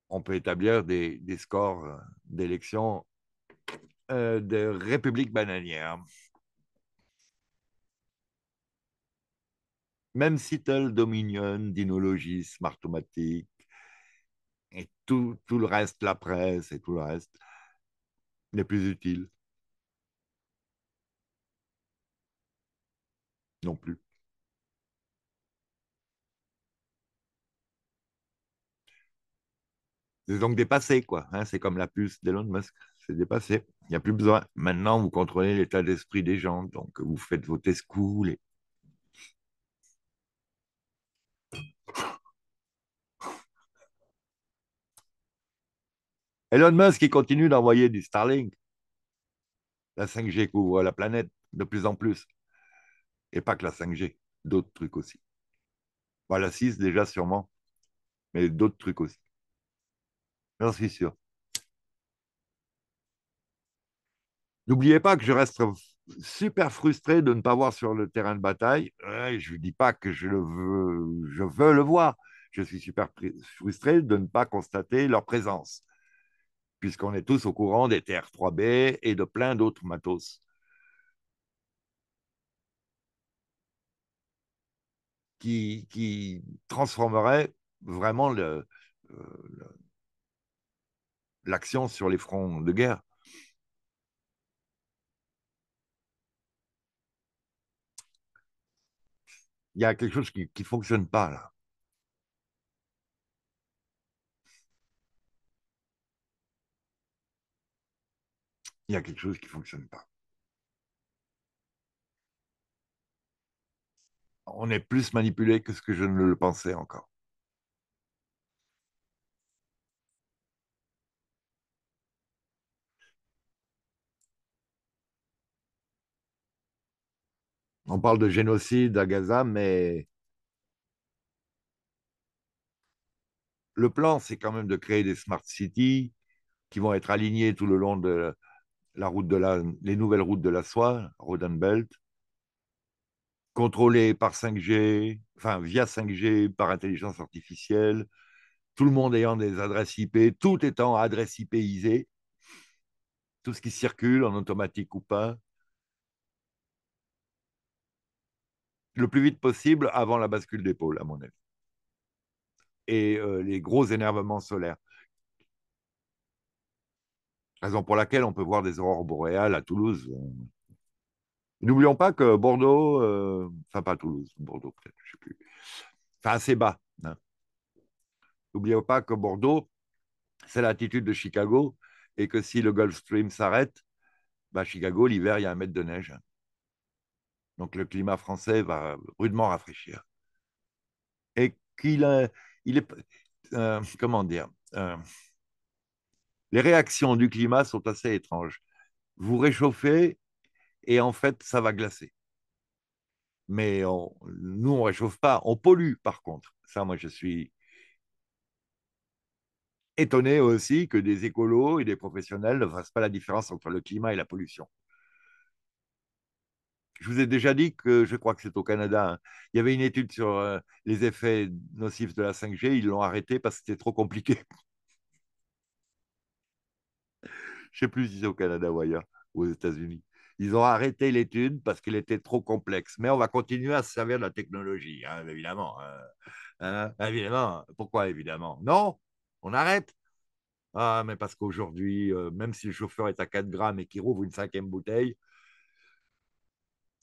on peut établir des, scores euh, d'élection euh, de République bananière. Même tel Dominion, Dinologie, Smartomatic et tout le reste, la presse et tout le reste, n'est plus utile. Non plus. C'est donc dépassé, quoi. Hein. c'est comme la puce d'Elon Musk. C'est dépassé. Il n'y a plus besoin. Maintenant, vous contrôlez l'état d'esprit des gens. Donc, vous faites vos tests et Elon Musk, qui continue d'envoyer du Starlink. La 5G couvre la planète de plus en plus. Et pas que la 5G, d'autres trucs aussi. Voilà bah, la 6 déjà sûrement, mais d'autres trucs aussi. J'en suis sûr. N'oubliez pas que je reste super frustré de ne pas voir sur le terrain de bataille. Je ne dis pas que je le veux, je veux le voir. Je suis super frustré de ne pas constater leur présence puisqu'on est tous au courant des TR-3B et de plein d'autres matos. Qui, qui transformerait vraiment euh, l'action sur les fronts de guerre. Il y a quelque chose qui ne fonctionne pas là. il y a quelque chose qui ne fonctionne pas. On est plus manipulé que ce que je ne le pensais encore. On parle de génocide à Gaza, mais le plan, c'est quand même de créer des smart cities qui vont être alignées tout le long de, route de les nouvelles routes de la soie, Rodenbelt, Belt, contrôlées par 5G, enfin via 5G, par intelligence artificielle, tout le monde ayant des adresses IP, tout étant adresse ipisée tout ce qui circule en automatique ou pas, le plus vite possible avant la bascule d'épaule, à mon avis. Et euh, les gros énervements solaires raison pour laquelle on peut voir des aurores boréales à Toulouse. N'oublions pas que Bordeaux, euh, enfin pas Toulouse, Bordeaux peut-être, je ne sais plus, enfin assez bas. Hein. N'oublions pas que Bordeaux, c'est l'altitude de Chicago et que si le Gulf Stream s'arrête, bah Chicago, l'hiver, il y a un mètre de neige. Donc le climat français va rudement rafraîchir. Et qu'il il est, euh, comment dire, euh, les réactions du climat sont assez étranges. Vous réchauffez et en fait, ça va glacer. Mais on, nous, on ne réchauffe pas, on pollue par contre. Ça, moi, je suis étonné aussi que des écolos et des professionnels ne fassent pas la différence entre le climat et la pollution. Je vous ai déjà dit que, je crois que c'est au Canada, hein. il y avait une étude sur euh, les effets nocifs de la 5G, ils l'ont arrêtée parce que c'était trop compliqué. Je sais plus si c'est au Canada ou ailleurs, aux États-Unis. Ils ont arrêté l'étude parce qu'elle était trop complexe. Mais on va continuer à se servir de la technologie, hein, évidemment. Hein. Hein, évidemment. Pourquoi évidemment Non, on arrête. Ah, mais parce qu'aujourd'hui, euh, même si le chauffeur est à 4 grammes et qu'il rouvre une cinquième bouteille,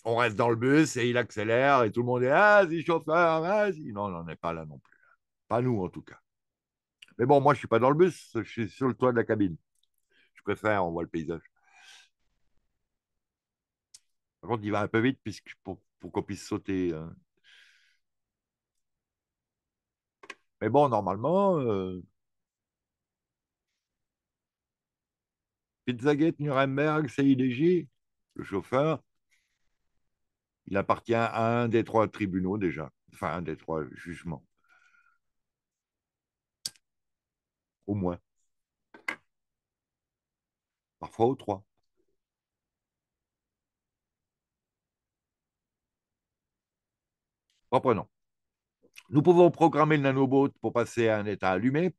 on reste dans le bus et il accélère et tout le monde est ah, y chauffeur, vas-y. Non, on n'en est pas là non plus. Pas nous, en tout cas. Mais bon, moi, je ne suis pas dans le bus, je suis sur le toit de la cabine préfère on voit le paysage. Par contre, il va un peu vite puisque pour, qu'on puisse sauter. Euh. Mais bon, normalement, pizza' euh. Pizzagate, Nuremberg, CIDG, le chauffeur, il appartient à un des trois tribunaux déjà, enfin un des trois jugements. Au moins parfois aux trois. Reprenons. Nous pouvons programmer le nanobot pour passer à un état allumé.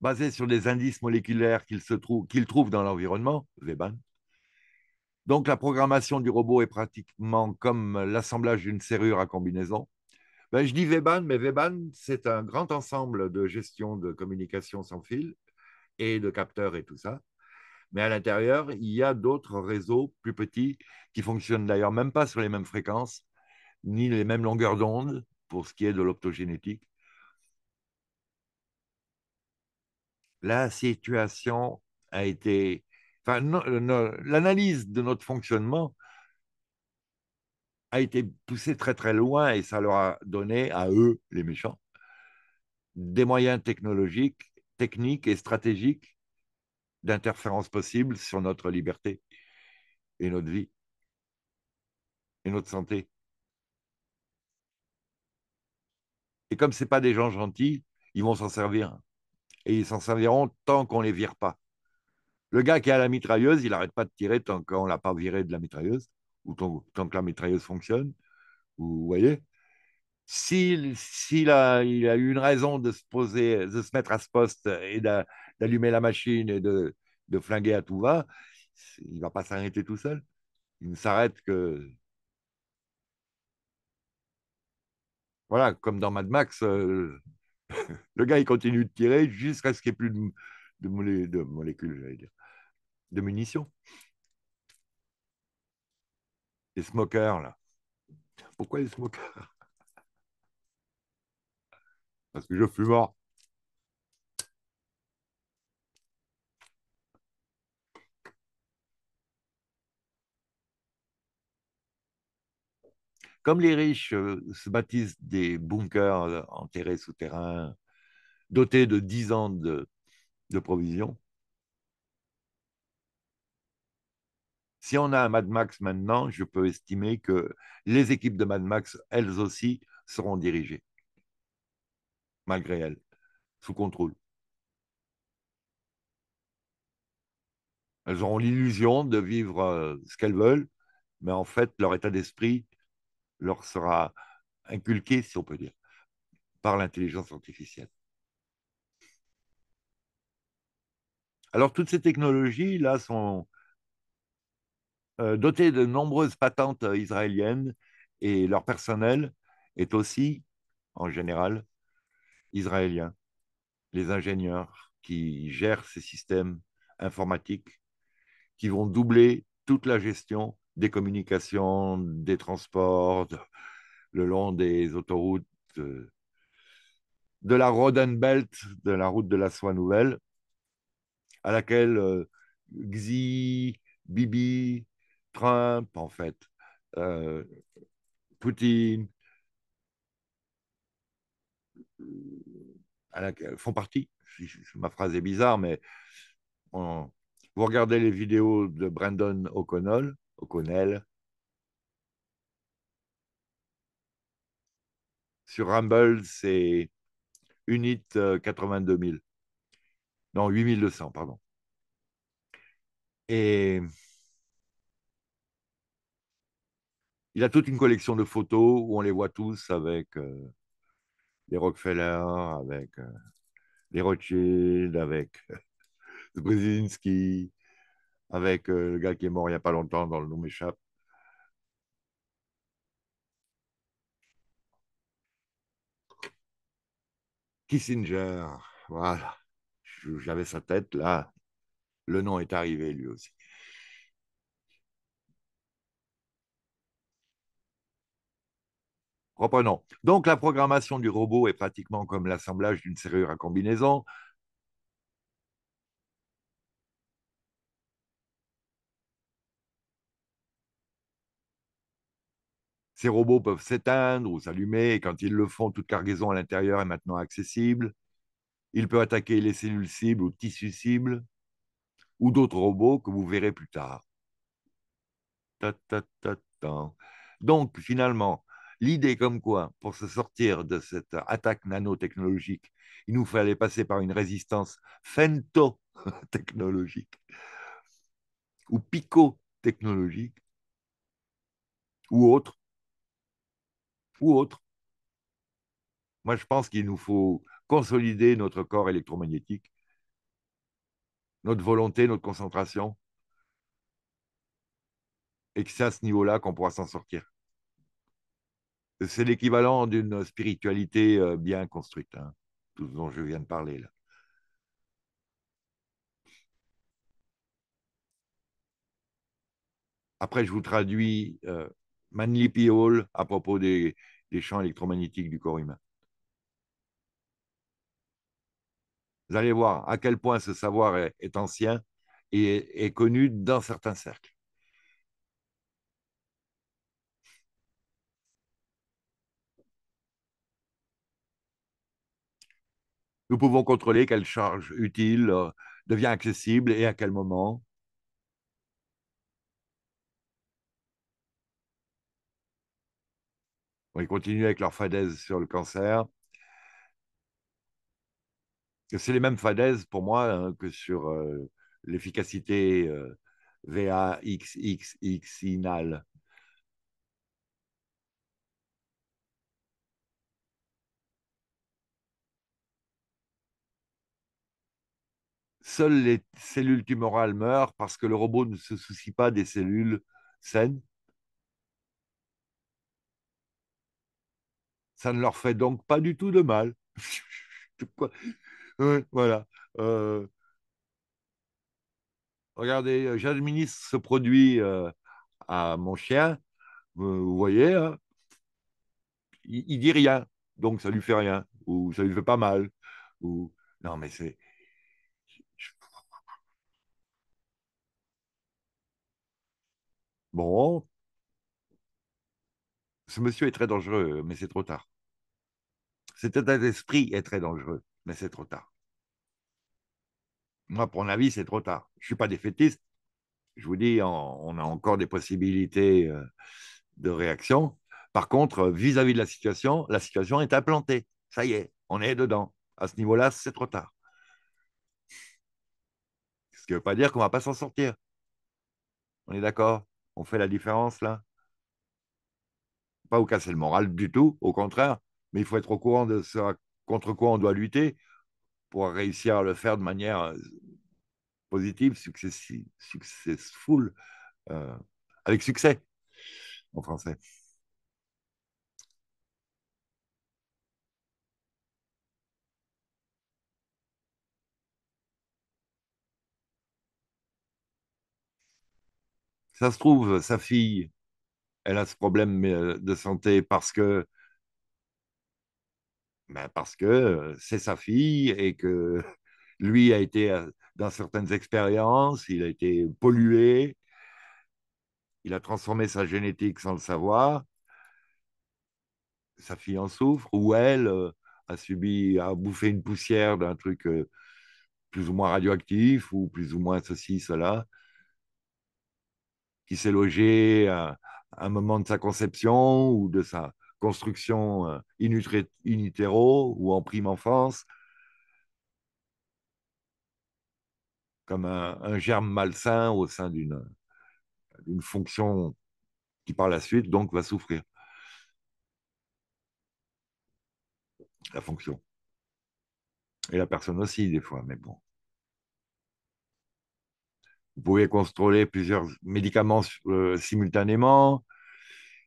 basé sur des indices moléculaires qu'il trouve, trouve dans l'environnement, BAN. Donc la programmation du robot est pratiquement comme l'assemblage d'une serrure à combinaison ben, je dis Veban, mais Veban, c'est un grand ensemble de gestion de communication sans fil et de capteurs et tout ça. Mais à l'intérieur, il y a d'autres réseaux plus petits qui fonctionnent d'ailleurs même pas sur les mêmes fréquences, ni les mêmes longueurs d'onde pour ce qui est de l'optogénétique. La situation a été. Enfin, euh, l'analyse de notre fonctionnement a été poussé très très loin et ça leur a donné à eux, les méchants, des moyens technologiques, techniques et stratégiques d'interférence possible sur notre liberté et notre vie et notre santé. Et comme ce pas des gens gentils, ils vont s'en servir. Et ils s'en serviront tant qu'on ne les vire pas. Le gars qui a la mitrailleuse, il n'arrête pas de tirer tant qu'on ne l'a pas viré de la mitrailleuse tant, que la mitrailleuse fonctionne, vous voyez, s'il, a, il a eu une raison de se poser, de se mettre à ce poste et d'allumer la machine et de, flinguer à tout va, il ne va pas s'arrêter tout seul. Il ne s'arrête que. Voilà, comme dans Mad Max, euh, le gars il continue de tirer jusqu'à ce qu'il n'y ait plus de, de, de molécules, j'allais dire, de munitions. Les smokers, là. Pourquoi les smokers Parce que je fume mort. Comme les riches euh, se bâtissent des bunkers enterrés souterrains, dotés de 10 ans de provisions, Si on a un Mad Max maintenant, je peux estimer que les équipes de Mad Max, elles aussi, seront dirigées, malgré elles, sous contrôle. Elles auront l'illusion de vivre euh, ce qu'elles veulent, mais en fait, leur état d'esprit leur sera inculqué, si on peut dire, par l'intelligence artificielle. Alors, toutes ces technologies-là sont, euh, doté de nombreuses patentes euh, israéliennes et leur personnel est aussi, en général, israélien. Les ingénieurs qui gèrent ces systèmes informatiques qui vont doubler toute la gestion des communications, des transports, le long des autoroutes, euh, de, la Road Belt, de la route de la soie nouvelle, à laquelle Xi, Bibi, Trump, en fait, euh, Poutine, à laquelle euh, font partie. ma phrase est bizarre, mais vous regardez les vidéos de Brandon O'Connell, O'Connell sur Rumble, c'est unit 82 euh, Non, 8200, pardon. Et Il a toute une collection de photos où on les voit tous avec les euh, Rockefeller, avec les euh, Rothschild, avec euh, Brzezinski, avec le gars qui est mort il n'y a pas longtemps, dans le nom m'échappe. Kissinger, voilà. J'avais sa tête là. Le nom est arrivé lui aussi. Reprenons. Donc la programmation du robot est pratiquement comme l'assemblage d'une serrure à combinaison. Ces robots peuvent s'éteindre ou s'allumer, et quand ils le font, toute cargaison à l'intérieur est maintenant accessible. Il peut attaquer les cellules cibles ou tissus cibles, ou d'autres robots que vous verrez plus tard. Donc, finalement, L'idée comme quoi, pour se sortir de cette attaque nanotechnologique, il nous fallait passer par une résistance fento technologique ou pico-technologique ou autre, ou autre. Moi, je pense qu'il nous faut consolider notre corps électromagnétique, notre volonté, notre concentration, et que c'est à ce niveau-là qu'on pourra s'en sortir c'est l'équivalent d'une spiritualité euh, bien construite, hein, tout ce dont je viens de parler là. Après, je vous traduis euh, Manly Hall à propos des, champs électromagnétiques du corps humain. Vous allez voir à quel point ce savoir est, ancien et est connu dans certains cercles. Nous pouvons contrôler quelle charge utile euh, devient accessible et à quel moment. ils continuent avec leur fadaise sur le cancer. C'est les mêmes fadaises pour moi hein, que sur euh, l'efficacité euh, VAXXXINAL. seules les cellules tumorales meurent parce que le robot ne se soucie pas des cellules saines Ça ne leur fait donc pas du tout de mal. voilà. Euh, regardez, euh, j'administre ce produit euh, à mon chien. Vous voyez, hein. il, il, dit rien, donc ça lui fait rien, ou ça lui fait pas mal. Ou... Non, mais c'est Bon, ce monsieur est très dangereux, mais c'est trop tard. Cet état d'esprit est très dangereux, mais c'est trop tard. Moi, pour mon avis, c'est trop tard. Je ne suis pas défaitiste. Je vous dis, on a encore des possibilités euh, de réaction. Par contre, vis-à-vis de la situation, la situation est implantée. Ça y est, on est dedans. À ce niveau-là, c'est trop tard. Ce qui ne veut pas dire qu'on ne va pas s'en sortir. On est d'accord on fait la différence là Pas au casser le moral du tout, au contraire, mais il faut être au courant de ce contre quoi on doit lutter pour réussir à le faire de manière euh, positive, successful, euh, avec succès en français. Ça se trouve, sa fille, elle a ce problème euh, de santé parce que ben parce que euh, c'est sa fille et que lui a été euh, dans certaines expériences, il a été pollué, il a transformé sa génétique sans le savoir. Sa fille en souffre ou elle a subi, a bouffé une poussière d'un truc plus ou moins radioactif ou plus ou moins ceci, cela qui s'est logé à, un moment de sa conception ou de sa construction euh, in ou en prime enfance, comme un, germe malsain au sein d'une fonction qui par la suite donc va souffrir. La fonction. Et la personne aussi, des fois, mais bon. Vous pouvez contrôler plusieurs médicaments euh, simultanément.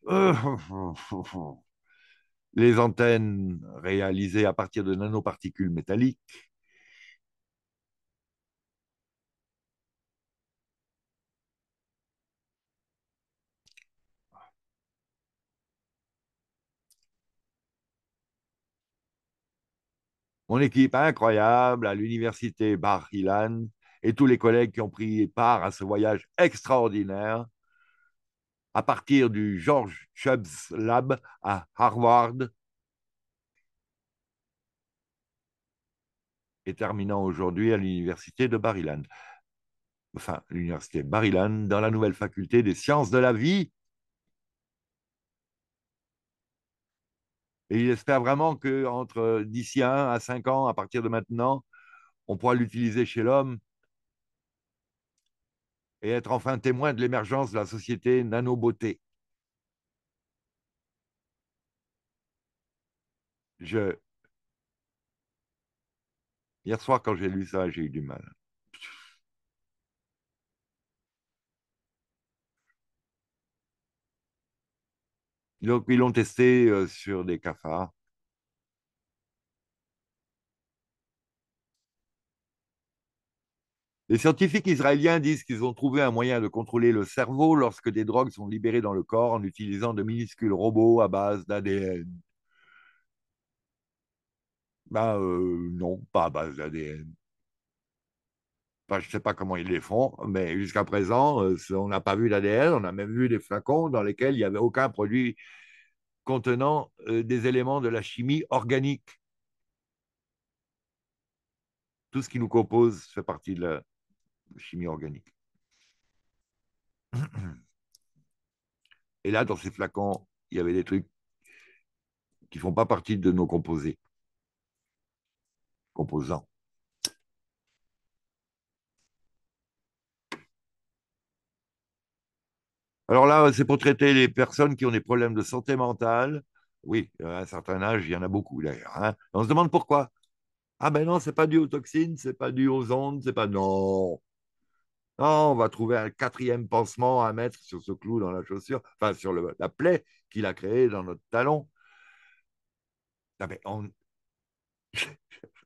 Euh, les antennes réalisées à partir de nanoparticules métalliques. Mon équipe incroyable à l'université Bar-Ilan et tous les collègues qui ont pris part à ce voyage extraordinaire. À partir du George Chubbs Lab à Harvard et terminant aujourd'hui à l'université de Barryland, Enfin, l'université Barryland, dans la nouvelle faculté des sciences de la vie. Et il espère vraiment que entre d'ici un à cinq ans, à partir de maintenant, on pourra l'utiliser chez l'homme et être enfin témoin de l'émergence de la société nano-beauté. Je... Hier soir, quand j'ai lu ça, j'ai eu du mal. Donc, ils l'ont testé euh, sur des cafards. Les scientifiques israéliens disent qu'ils ont trouvé un moyen de contrôler le cerveau lorsque des drogues sont libérées dans le corps en utilisant de minuscules robots à base d'ADN. Ben bah, euh, non, pas à base d'ADN. je ne sais pas comment ils les font, mais jusqu'à présent, euh, on n'a pas vu d'ADN, on a même vu des flacons dans lesquels il n'y avait aucun produit contenant euh, des éléments de la chimie organique. Tout ce qui nous compose fait partie de la, chimie organique. Et là, dans ces flacons, il y avait des trucs qui ne font pas partie de nos composés, composants. Alors là, c'est pour traiter les personnes qui ont des problèmes de santé mentale. Oui, à un certain âge, il y en a beaucoup d'ailleurs. Hein. On se demande pourquoi. Ah ben non, ce n'est pas dû aux toxines, ce n'est pas dû aux ondes, c'est pas non. Ah, on va trouver un quatrième pansement à mettre sur ce clou dans la chaussure, enfin sur la plaie qu'il a créée dans notre talon.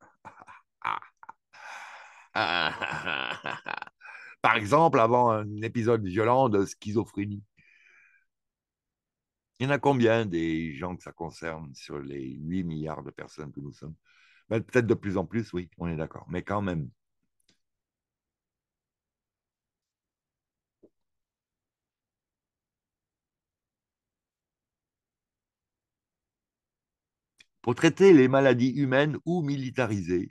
Par exemple, avant un épisode violent de schizophrénie. Il y en a combien des gens que ça concerne sur les 8 milliards de personnes que nous sommes ben, Peut-être de plus en plus, oui, on est d'accord. Mais quand même, pour traiter les maladies humaines ou militarisées,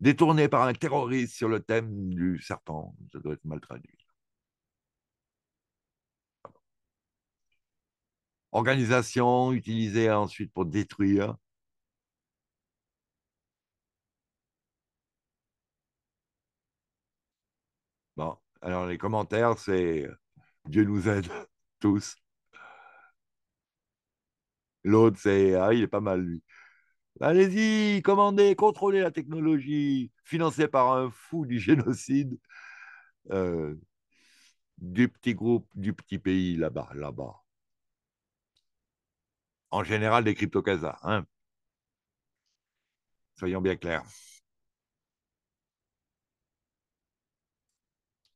détourné par un terroriste sur le thème du serpent. Ça doit être mal traduit. Organisation utilisée ensuite pour détruire. Bon, alors les commentaires, c'est euh, Dieu nous aide tous. L'autre, c'est Ah, il est pas mal, lui. Allez-y, commandez, contrôlez la technologie, financée par un fou du génocide euh, du petit groupe, du petit pays là-bas, là-bas. En général, des crypto-casas. Hein. Soyons bien clairs.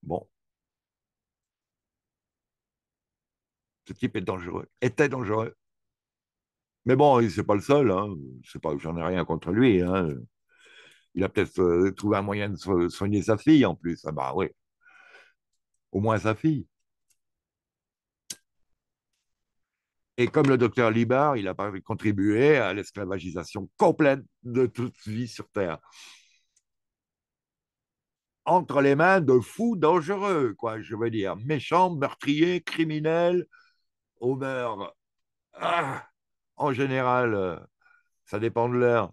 Bon. Ce type est dangereux, était dangereux. Mais bon, c'est pas le seul. Hein. j'en ai rien contre lui. Hein. Il a peut-être euh, trouvé un moyen de soigner sa fille en plus. Ah bah oui. Au moins sa fille. Et comme le docteur Libar, il a contribué à l'esclavagisation complète de toute vie sur Terre. Entre les mains de fous dangereux, quoi, je veux dire. Méchants, meurtriers, criminels, au Ah en général, euh, ça dépend de l'heure,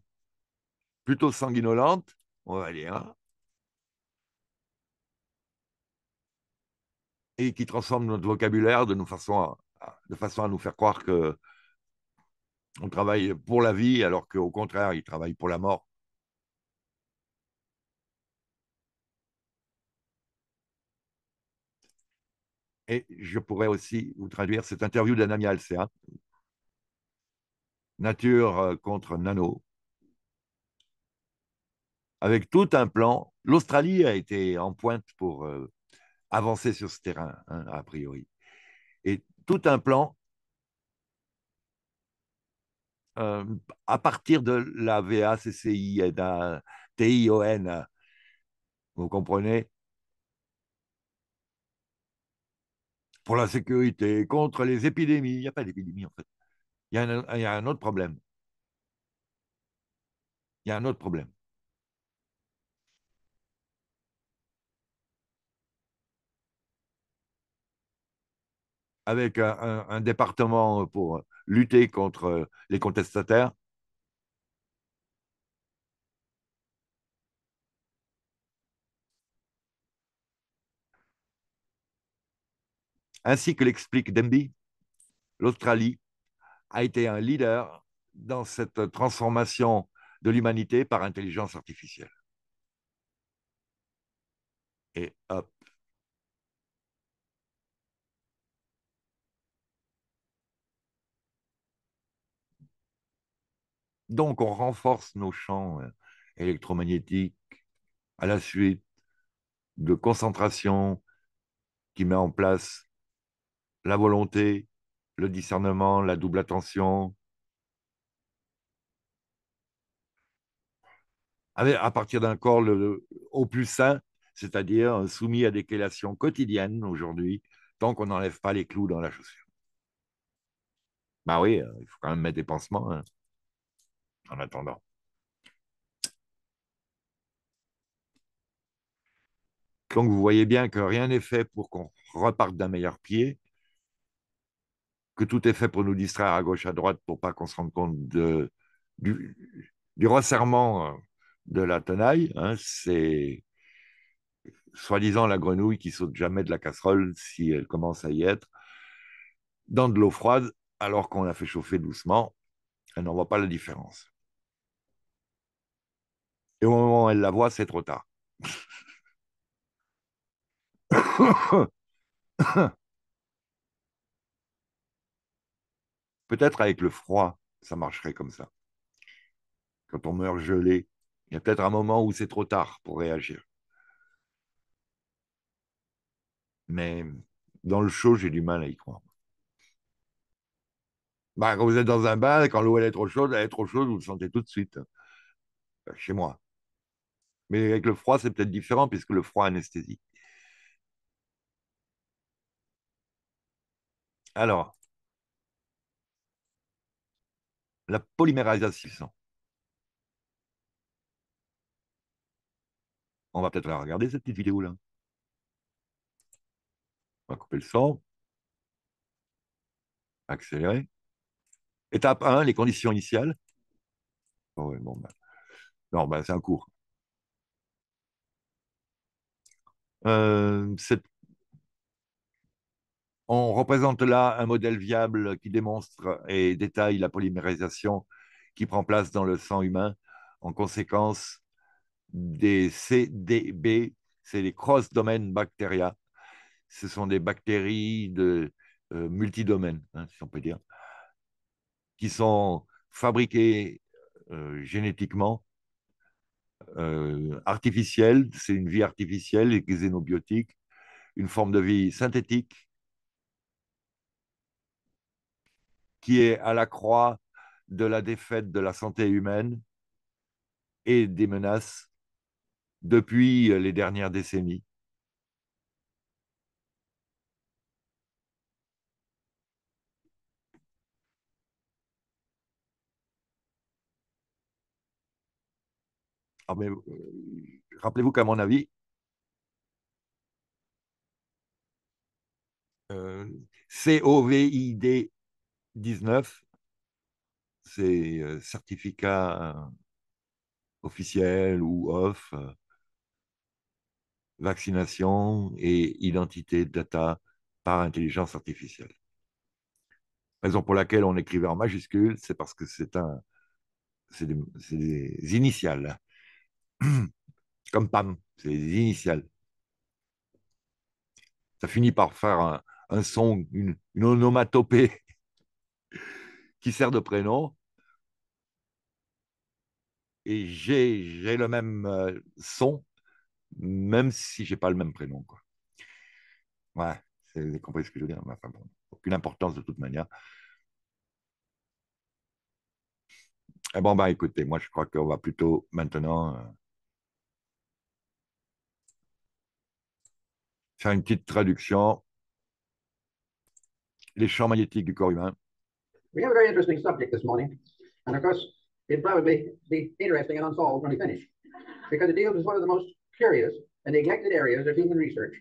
plutôt sanguinolente, on va dire, hein. et qui transforme notre vocabulaire de, façon à, nous faire croire que on travaille pour la vie, alors qu'au contraire, il travaille pour la mort. Et je pourrais aussi vous traduire cette interview d'Anamia Alcéa, hein. Nature euh, contre Nano, avec tout un plan. L'Australie a été en pointe pour euh, avancer sur ce terrain, hein, a priori. Et tout un plan euh, à partir de la VACCI et d'un TION, vous comprenez Pour la sécurité, contre les épidémies, il n'y a pas d'épidémie en fait il y, a un, autre problème. Il y a un autre problème. avec un, un, département pour lutter contre les contestataires. Ainsi que l'explique Demby, l'Australie a été un leader dans cette transformation de l'humanité par intelligence artificielle. Et hop. Donc on renforce nos champs euh, électromagnétiques à la suite de concentration qui met en place la volonté le discernement, la double attention. à partir d'un corps au plus sain, c'est-à-dire euh, soumis à des collations quotidiennes aujourd'hui, tant qu'on n'enlève pas les clous dans la chaussure. Bah oui, euh, il faut quand même mettre des pansements hein, en attendant. Donc vous voyez bien que rien n'est fait pour qu'on reparte d'un meilleur pied, que tout est fait pour nous distraire à gauche, à droite, pour pas qu'on se rende compte du, resserrement euh, de la tenaille. Hein. c'est soi-disant la grenouille qui saute jamais de la casserole si elle commence à y être, dans de l'eau froide, alors qu'on la fait chauffer doucement, elle n'en voit pas la différence. Et au moment où elle la voit, c'est trop tard. Peut-être avec le froid, ça marcherait comme ça. Quand on meurt gelé, il y a peut-être un moment où c'est trop tard pour réagir. Mais dans le chaud, j'ai du mal à y croire. Bah, quand vous êtes dans un bain, quand l'eau est trop chaude, elle est trop chaude, vous le sentez tout de suite. Bah, chez moi. Mais avec le froid, c'est peut-être différent puisque le froid anesthésie. Alors, la polymérisation. On va peut-être la regarder, cette petite vidéo-là. On va couper le son. Accélérer. Étape 1, les conditions initiales. Oh bah. Non, ben, c'est un cours. Euh, on représente là un modèle viable qui démontre et détaille la polymérisation qui prend place dans le sang humain en conséquence des CDB, c'est les cross domain bacteria, Ce sont des bactéries de euh, multidomaines, hein, si on peut dire, qui sont fabriquées euh, génétiquement, euh, artificielles, c'est une vie artificielle et xénobiotique, une forme de vie synthétique qui est à la croix de la défaite de la santé humaine et des menaces depuis euh, les dernières décennies. Ah, euh, rappelez-vous qu'à mon avis, euh, COVID 19, c'est euh, certificat euh, officiel ou off, euh, vaccination et identité data par intelligence artificielle. Raison pour laquelle on écrivait en majuscule, c'est parce que c'est un, c'est des, initiales. Comme PAM, c'est des initiales. Ça finit par faire un, son, une onomatopée qui sert de prénom. Et j'ai le même euh, son, même si j'ai pas le même prénom. Quoi. Ouais, vous avez compris ce que je veux dire. Enfin, bon, aucune importance de toute manière. Ah bon, bah écoutez, moi je crois qu'on va plutôt maintenant euh, faire une petite traduction. Les champs magnétiques du corps humain. We have a very interesting subject this morning, and of course, it'll probably be interesting and unsolved when we finish, because it deals with one of the most curious and neglected areas of human research.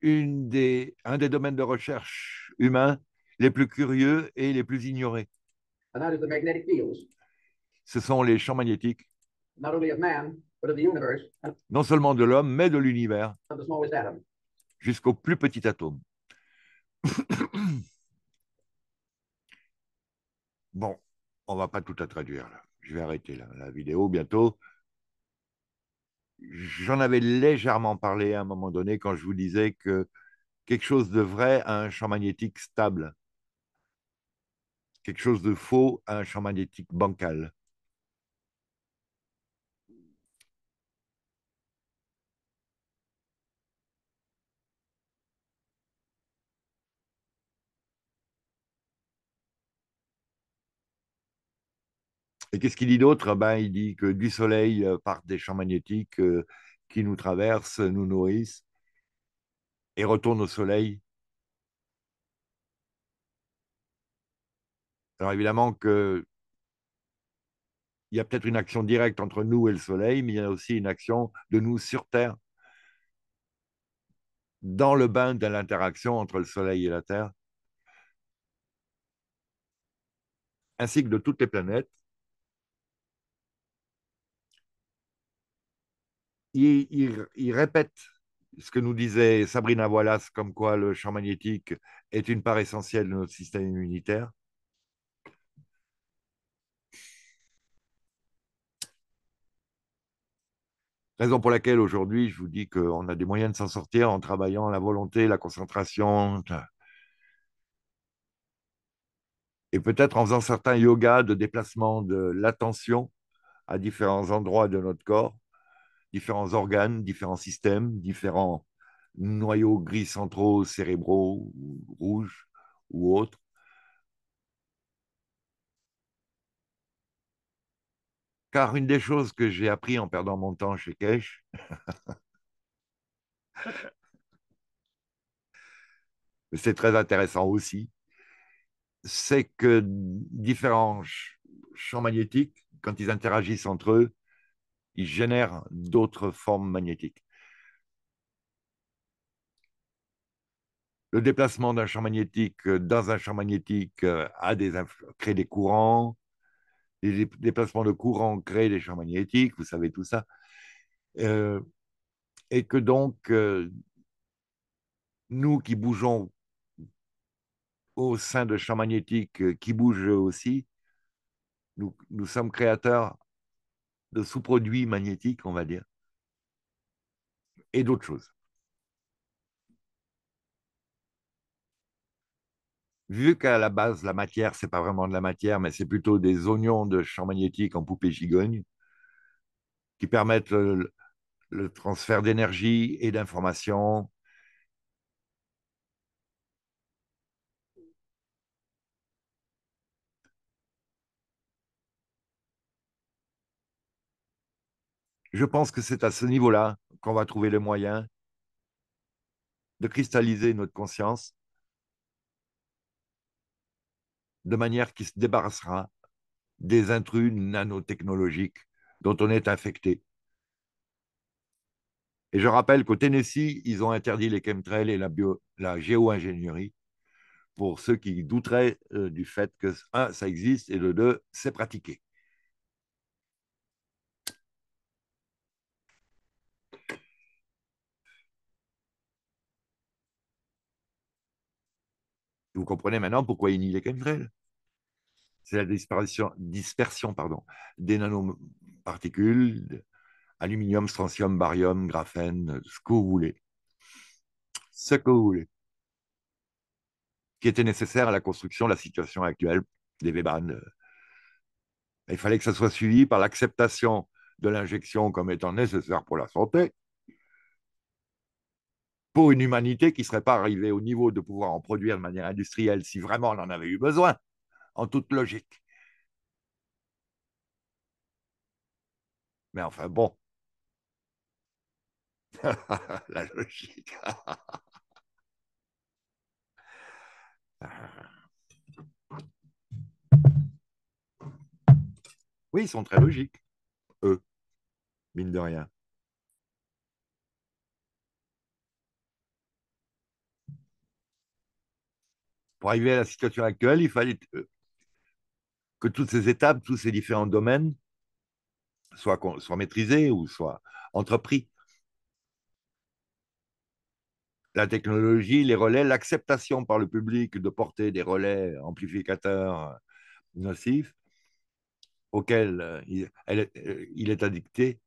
Une des, un des domaines de recherche humains les plus curieux et les plus ignorés. And that is the magnetic fields. Ce sont les champs magnétiques. Not only of man, but of the universe, non seulement de l'homme, mais de l'univers, jusqu'au plus petit atome. Bon, on va pas tout à traduire là. Je vais arrêter la vidéo bientôt. J'en avais légèrement parlé à un moment donné quand je vous disais que quelque chose de vrai a un champ magnétique stable, quelque chose de faux a un champ magnétique bancal. Et qu'est-ce qu'il dit d'autre ah ben, Il dit que du soleil euh, partent des champs magnétiques euh, qui nous traversent, nous nourrissent et retournent au soleil. Alors évidemment que il y a peut-être une action directe entre nous et le soleil, mais il y a aussi une action de nous sur Terre, dans le bain de l'interaction entre le soleil et la Terre, ainsi que de toutes les planètes il, répète ce que nous disait Sabrina Wallace, comme quoi le champ magnétique est une part essentielle de notre système immunitaire. Raison pour laquelle aujourd'hui, je vous dis qu'on a des moyens de s'en sortir en travaillant la volonté, la concentration, et peut-être en faisant certains yogas de déplacement de l'attention à différents endroits de notre corps différents organes, différents systèmes, différents noyaux gris centraux, cérébraux, rouges ou autres. Car une des choses que j'ai appris en perdant mon temps chez Kesh, c'est très intéressant aussi, c'est que différents champs magnétiques, quand ils interagissent entre eux, il génère d'autres formes magnétiques. Le déplacement d'un champ magnétique euh, dans un champ magnétique euh, a des crée des courants. Les déplacements de courants créent des champs magnétiques, vous savez tout ça. Euh, et que donc, nous qui bougeons au sein de champs magnétiques qui bougent aussi, nous sommes créateurs de sous-produits magnétiques, on va dire, et d'autres choses. Vu qu'à la base, la matière, c'est pas vraiment de la matière, mais c'est plutôt des oignons de champ magnétique en poupée gigogne qui permettent le, le transfert d'énergie et d'informations je pense que c'est à ce niveau-là qu'on va trouver les moyens de cristalliser notre conscience de manière qui se débarrassera des intrus nanotechnologiques dont on est infecté. Et je rappelle qu'au Tennessee, ils ont interdit les chemtrails et la, bio, la géo-ingénierie pour ceux qui douteraient euh, du fait que, un, ça existe et le deux, c'est pratiqué. Vous comprenez maintenant pourquoi il nie les vrai. C'est la dispersion, dispersion pardon, des nanoparticules, aluminium, strontium, barium, graphène, ce que vous voulez. Ce que vous voulez. Qui était nécessaire à la construction de la situation actuelle des Weban. Il fallait que ça soit suivi par l'acceptation de l'injection comme étant nécessaire pour la santé pour une humanité qui ne serait pas arrivée au niveau de pouvoir en produire de manière industrielle si vraiment on en avait eu besoin, en toute logique. Mais enfin bon. La logique. oui, ils sont très logiques, eux, mine de rien. pour arriver à la situation actuelle, il fallait euh, que toutes ces étapes, tous ces différents domaines soient, maîtrisés ou soient entrepris. La technologie, les relais, l'acceptation par le public de porter des relais amplificateurs euh, nocifs auxquels euh, il, est addicté.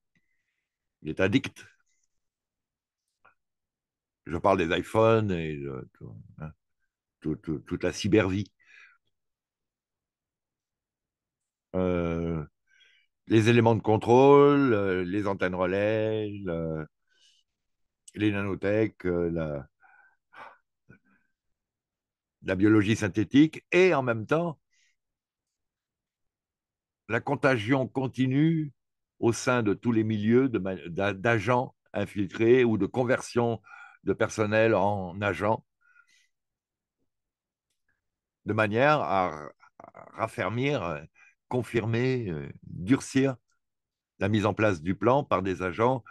Il est addict. Je parle des iPhones et de, tout, hein toute, la cybervie. Euh, les éléments de contrôle, euh, les antennes relais, les nanotech, euh, la, la, biologie synthétique et en même temps la contagion continue au sein de tous les milieux d'agents infiltrés ou de conversion de personnel en agents de manière à raffermir, euh, confirmer, euh, durcir la mise en place du plan par des agents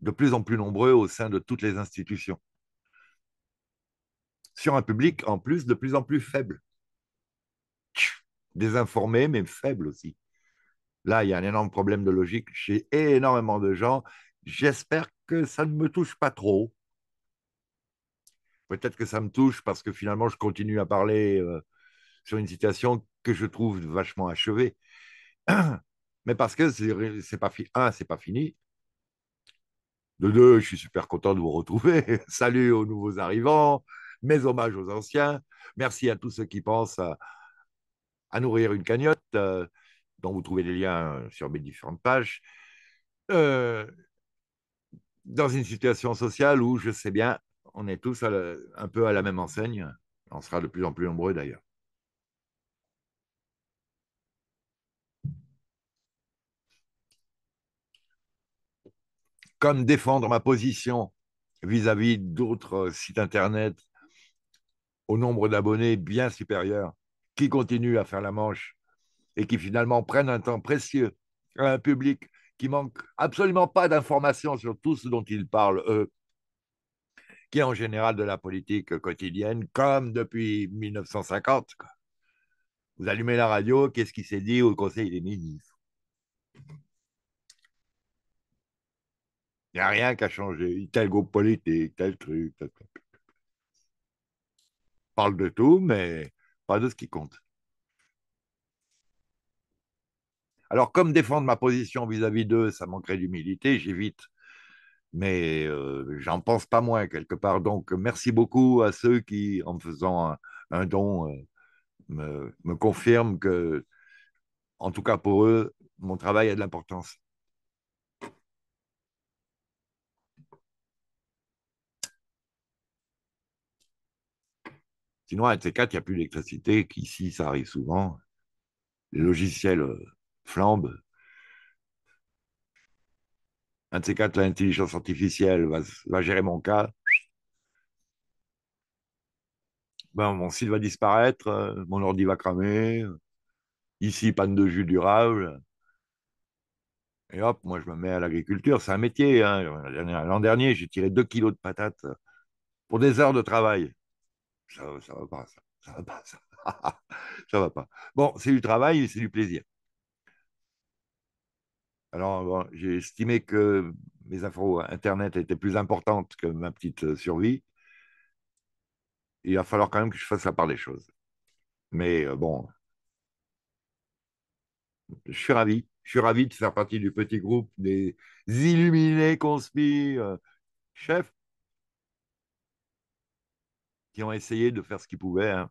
de plus en plus nombreux au sein de toutes les institutions, sur un public en plus de plus en plus faible, désinformé mais faible aussi. Là, il y a un énorme problème de logique chez énormément de gens. J'espère que ça ne me touche pas trop. Peut-être que ça me touche parce que finalement, je continue à parler euh, sur une citation que je trouve vachement achevée. Mais parce que c'est pas fini. c'est pas fini. De deux, je suis super content de vous retrouver. Salut aux nouveaux arrivants. Mes hommages aux anciens. Merci à tous ceux qui pensent à, nourrir une cagnotte, euh, dont vous trouvez des liens euh, sur mes différentes pages. Euh, dans une situation sociale où je sais bien, on est tous un peu à la même enseigne. On sera de plus en plus nombreux d'ailleurs. comme défendre ma position vis-à-vis d'autres sites Internet au nombre d'abonnés bien supérieur, qui continuent à faire la manche et qui finalement prennent un temps précieux à un public qui manque absolument pas d'informations sur tout ce dont ils parlent, eux, qui est en général de la politique quotidienne, comme depuis 1950. Vous allumez la radio, qu'est-ce qui s'est dit au Conseil des ministres n'y a rien qui a changé. Tel groupe politique, tel truc, Parle de tout, mais pas de ce qui compte. Alors, comme défendre ma position vis-à-vis d'eux, ça manquerait d'humilité, j'évite. Mais euh, j'en pense pas moins, quelque part. Donc, merci beaucoup à ceux qui, en me faisant un, don, euh, me, me confirment que, en tout cas pour eux, mon travail a de l'importance. Sinon, de ces quatre, il n'y a plus d'électricité, qu'ici, ça arrive souvent. Les logiciels euh, flambent. Un de ces quatre, l'intelligence artificielle va, gérer mon cas. Ben, mon site va disparaître, euh, mon ordi va cramer. Ici, panne de jus durable. Et hop, moi, je me mets à l'agriculture. C'est un métier. Hein. L'an dernier, j'ai tiré 2 kilos de patates pour des heures de travail ça, ne va pas, ça. va pas, ça. va pas. Bon, c'est du travail et c'est du plaisir. Alors, j'ai estimé que mes infos Internet étaient plus importantes que ma petite euh, survie. Il va falloir quand même que je fasse la part des choses. Mais euh, bon, je suis ravi. Je suis ravi de faire partie du petit groupe des illuminés conspires. Chef, qui ont essayé de faire ce qu'ils pouvaient hein,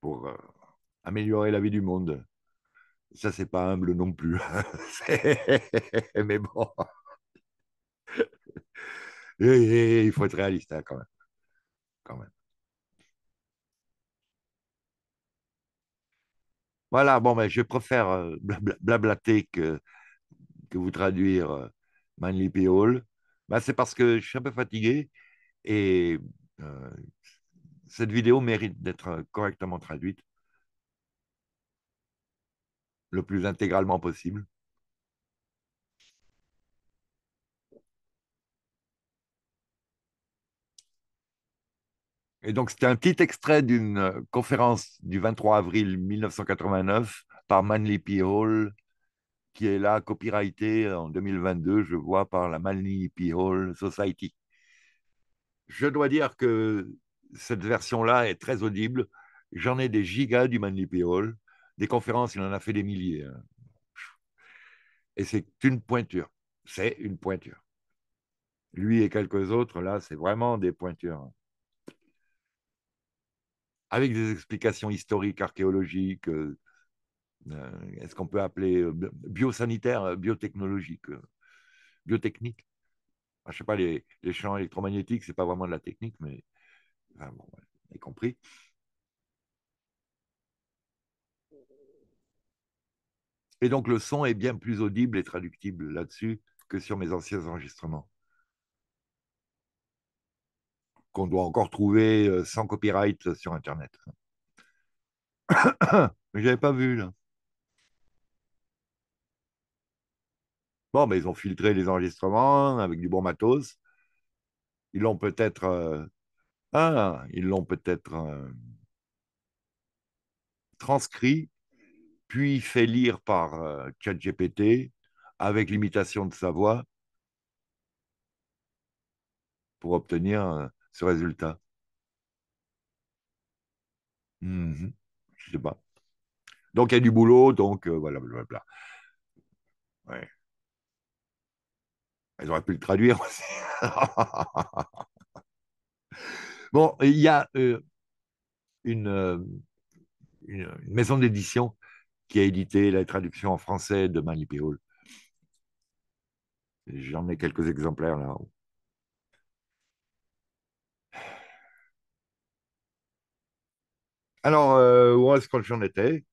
pour euh, améliorer la vie du monde. Ça, c'est pas humble non plus. Hein. Mais bon. il faut être réaliste hein, quand même. Voilà, bon, je préfère euh, blablater que, que vous traduire euh, Manly Pee Hall. Ben, c'est parce que je suis un peu fatigué et euh, cette vidéo mérite d'être correctement traduite le plus intégralement possible. Et donc, c'était un petit extrait d'une euh, conférence du 23 avril 1989 par Manly P. Hall, qui est là, copyrightée en 2022, je vois, par la Manly P. Hall Society je dois dire que cette version-là est très audible. J'en ai des gigas du Manipéol. Des conférences, il en a fait des milliers. Hein. Et c'est une pointure. C'est une pointure. Lui et quelques autres, là, c'est vraiment des pointures. Avec des explications historiques, archéologiques, euh, euh, est-ce qu'on peut appeler euh, biosanitaire, biotechnologique, biotechnique. Je ne sais pas, les, champs électromagnétiques, c'est pas vraiment de la technique, mais enfin, compris. Et donc le son est bien plus audible et traductible là-dessus que sur mes anciens enregistrements. Qu'on doit encore trouver euh, sans copyright sur Internet. Mais je n'avais pas vu là. ils ont filtré les enregistrements avec du bon matos. Ils l'ont peut-être. Euh, ah, ils l'ont peut-être euh, transcrit, puis fait lire par euh, ChatGPT avec l'imitation de sa voix pour obtenir ce résultat. je mhm. je sais pas. Donc il y a du boulot, donc voilà, Ouais. Ils auraient pu le traduire aussi. bon, il y a euh, euh, une, maison d'édition qui a édité la traduction en français de Manly Hall. J'en ai quelques exemplaires là. -haut. Alors, euh, où est-ce qu'on j'en étais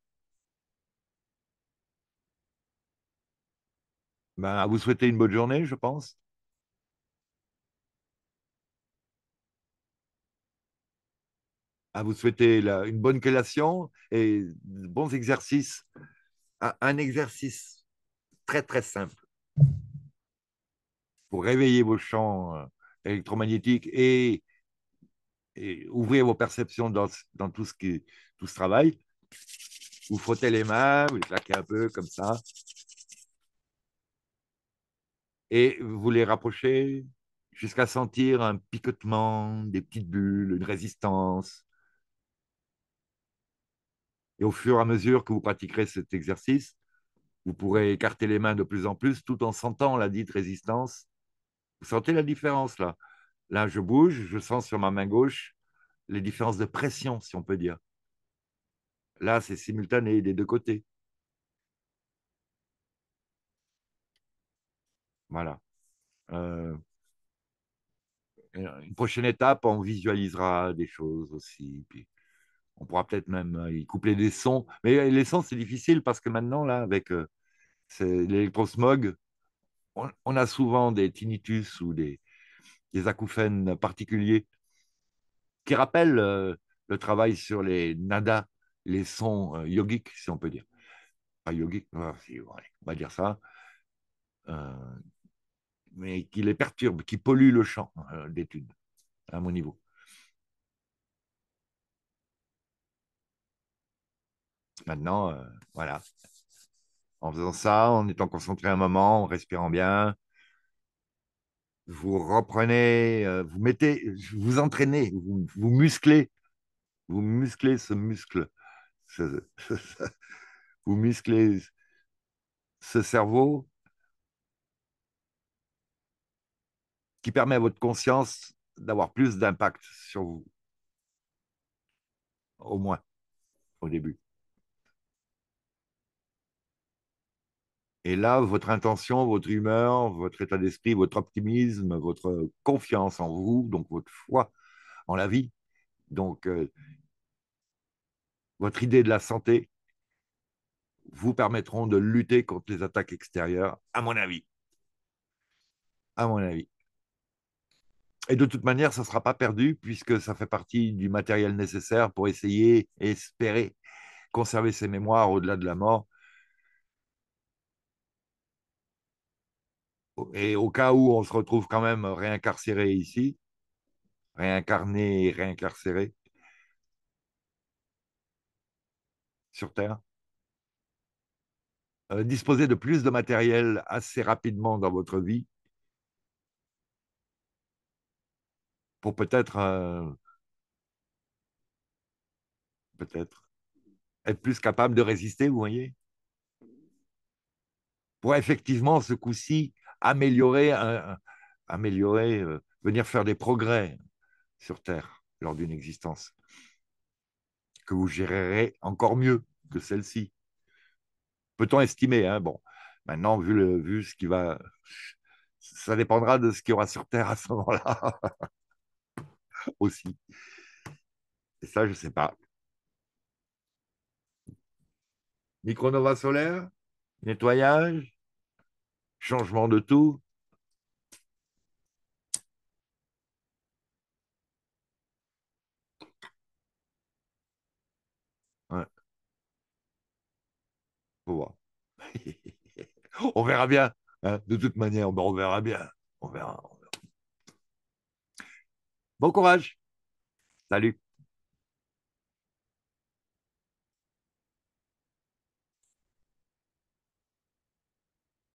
Ben, à vous souhaiter une bonne journée, je pense. À vous souhaiter une bonne collation et de bons exercices. Un, exercice très très simple pour réveiller vos champs euh, électromagnétiques et, ouvrir vos perceptions dans, dans, tout, ce qui, tout ce travail. Vous frottez les mains, vous les claquez un peu comme ça et vous les rapprochez jusqu'à sentir un picotement, des petites bulles, une résistance. Et au fur et à mesure que vous pratiquerez cet exercice, vous pourrez écarter les mains de plus en plus tout en sentant la dite résistance. Vous sentez la différence là Là, je bouge, je sens sur ma main gauche les différences de pression, si on peut dire. Là, c'est simultané des deux côtés. Voilà. Euh, euh, une prochaine étape, on visualisera des choses aussi. on pourra peut-être même euh, y coupler des sons. Mais les sons, c'est difficile parce que maintenant, là, avec l'électrosmog, on, a souvent des tinnitus ou des, acouphènes particuliers qui rappellent le travail sur les nada, les sons yogiques, si on peut dire. Pas yogiques, on va dire ça, mais qui les perturbe, qui pollue le champ euh, d'étude, à mon niveau. Maintenant, euh, voilà. En faisant ça, en étant concentré un moment, en respirant bien, vous reprenez, euh, vous mettez, vous entraînez, vous, musclez, vous musclez ce muscle, vous musclez ce cerveau qui permet à votre conscience d'avoir plus d'impact sur vous. Au moins, au début. Et là, votre intention, votre humeur, votre état d'esprit, votre optimisme, votre confiance en vous, donc votre foi en la vie, donc euh, votre idée de la santé, vous permettront de lutter contre les attaques extérieures, à mon avis. À mon avis. Et de toute manière, ça ne sera pas perdu puisque ça fait partie du matériel nécessaire pour essayer et espérer conserver ses mémoires au-delà de la mort. Et au cas où on se retrouve quand même réincarcéré ici, réincarné et réincarcéré sur Terre, euh, disposer de plus de matériel assez rapidement dans votre vie pour peut-être euh, peut-être être plus capable de résister, vous voyez Pour effectivement, ce coup-ci, améliorer, améliorer euh, venir faire des progrès sur Terre lors d'une existence que vous gérerez encore mieux que celle-ci. Peut-on estimer hein Bon, maintenant, vu, le, vu ce qui va... Ça dépendra de ce qu'il y aura sur Terre à ce moment-là. aussi. Et ça, je ne sais pas. Micronova solaire, nettoyage, changement de tout. Ouais. Faut on verra bien. Hein. de toute manière, ben, on verra bien. On verra. Bon courage. Salut.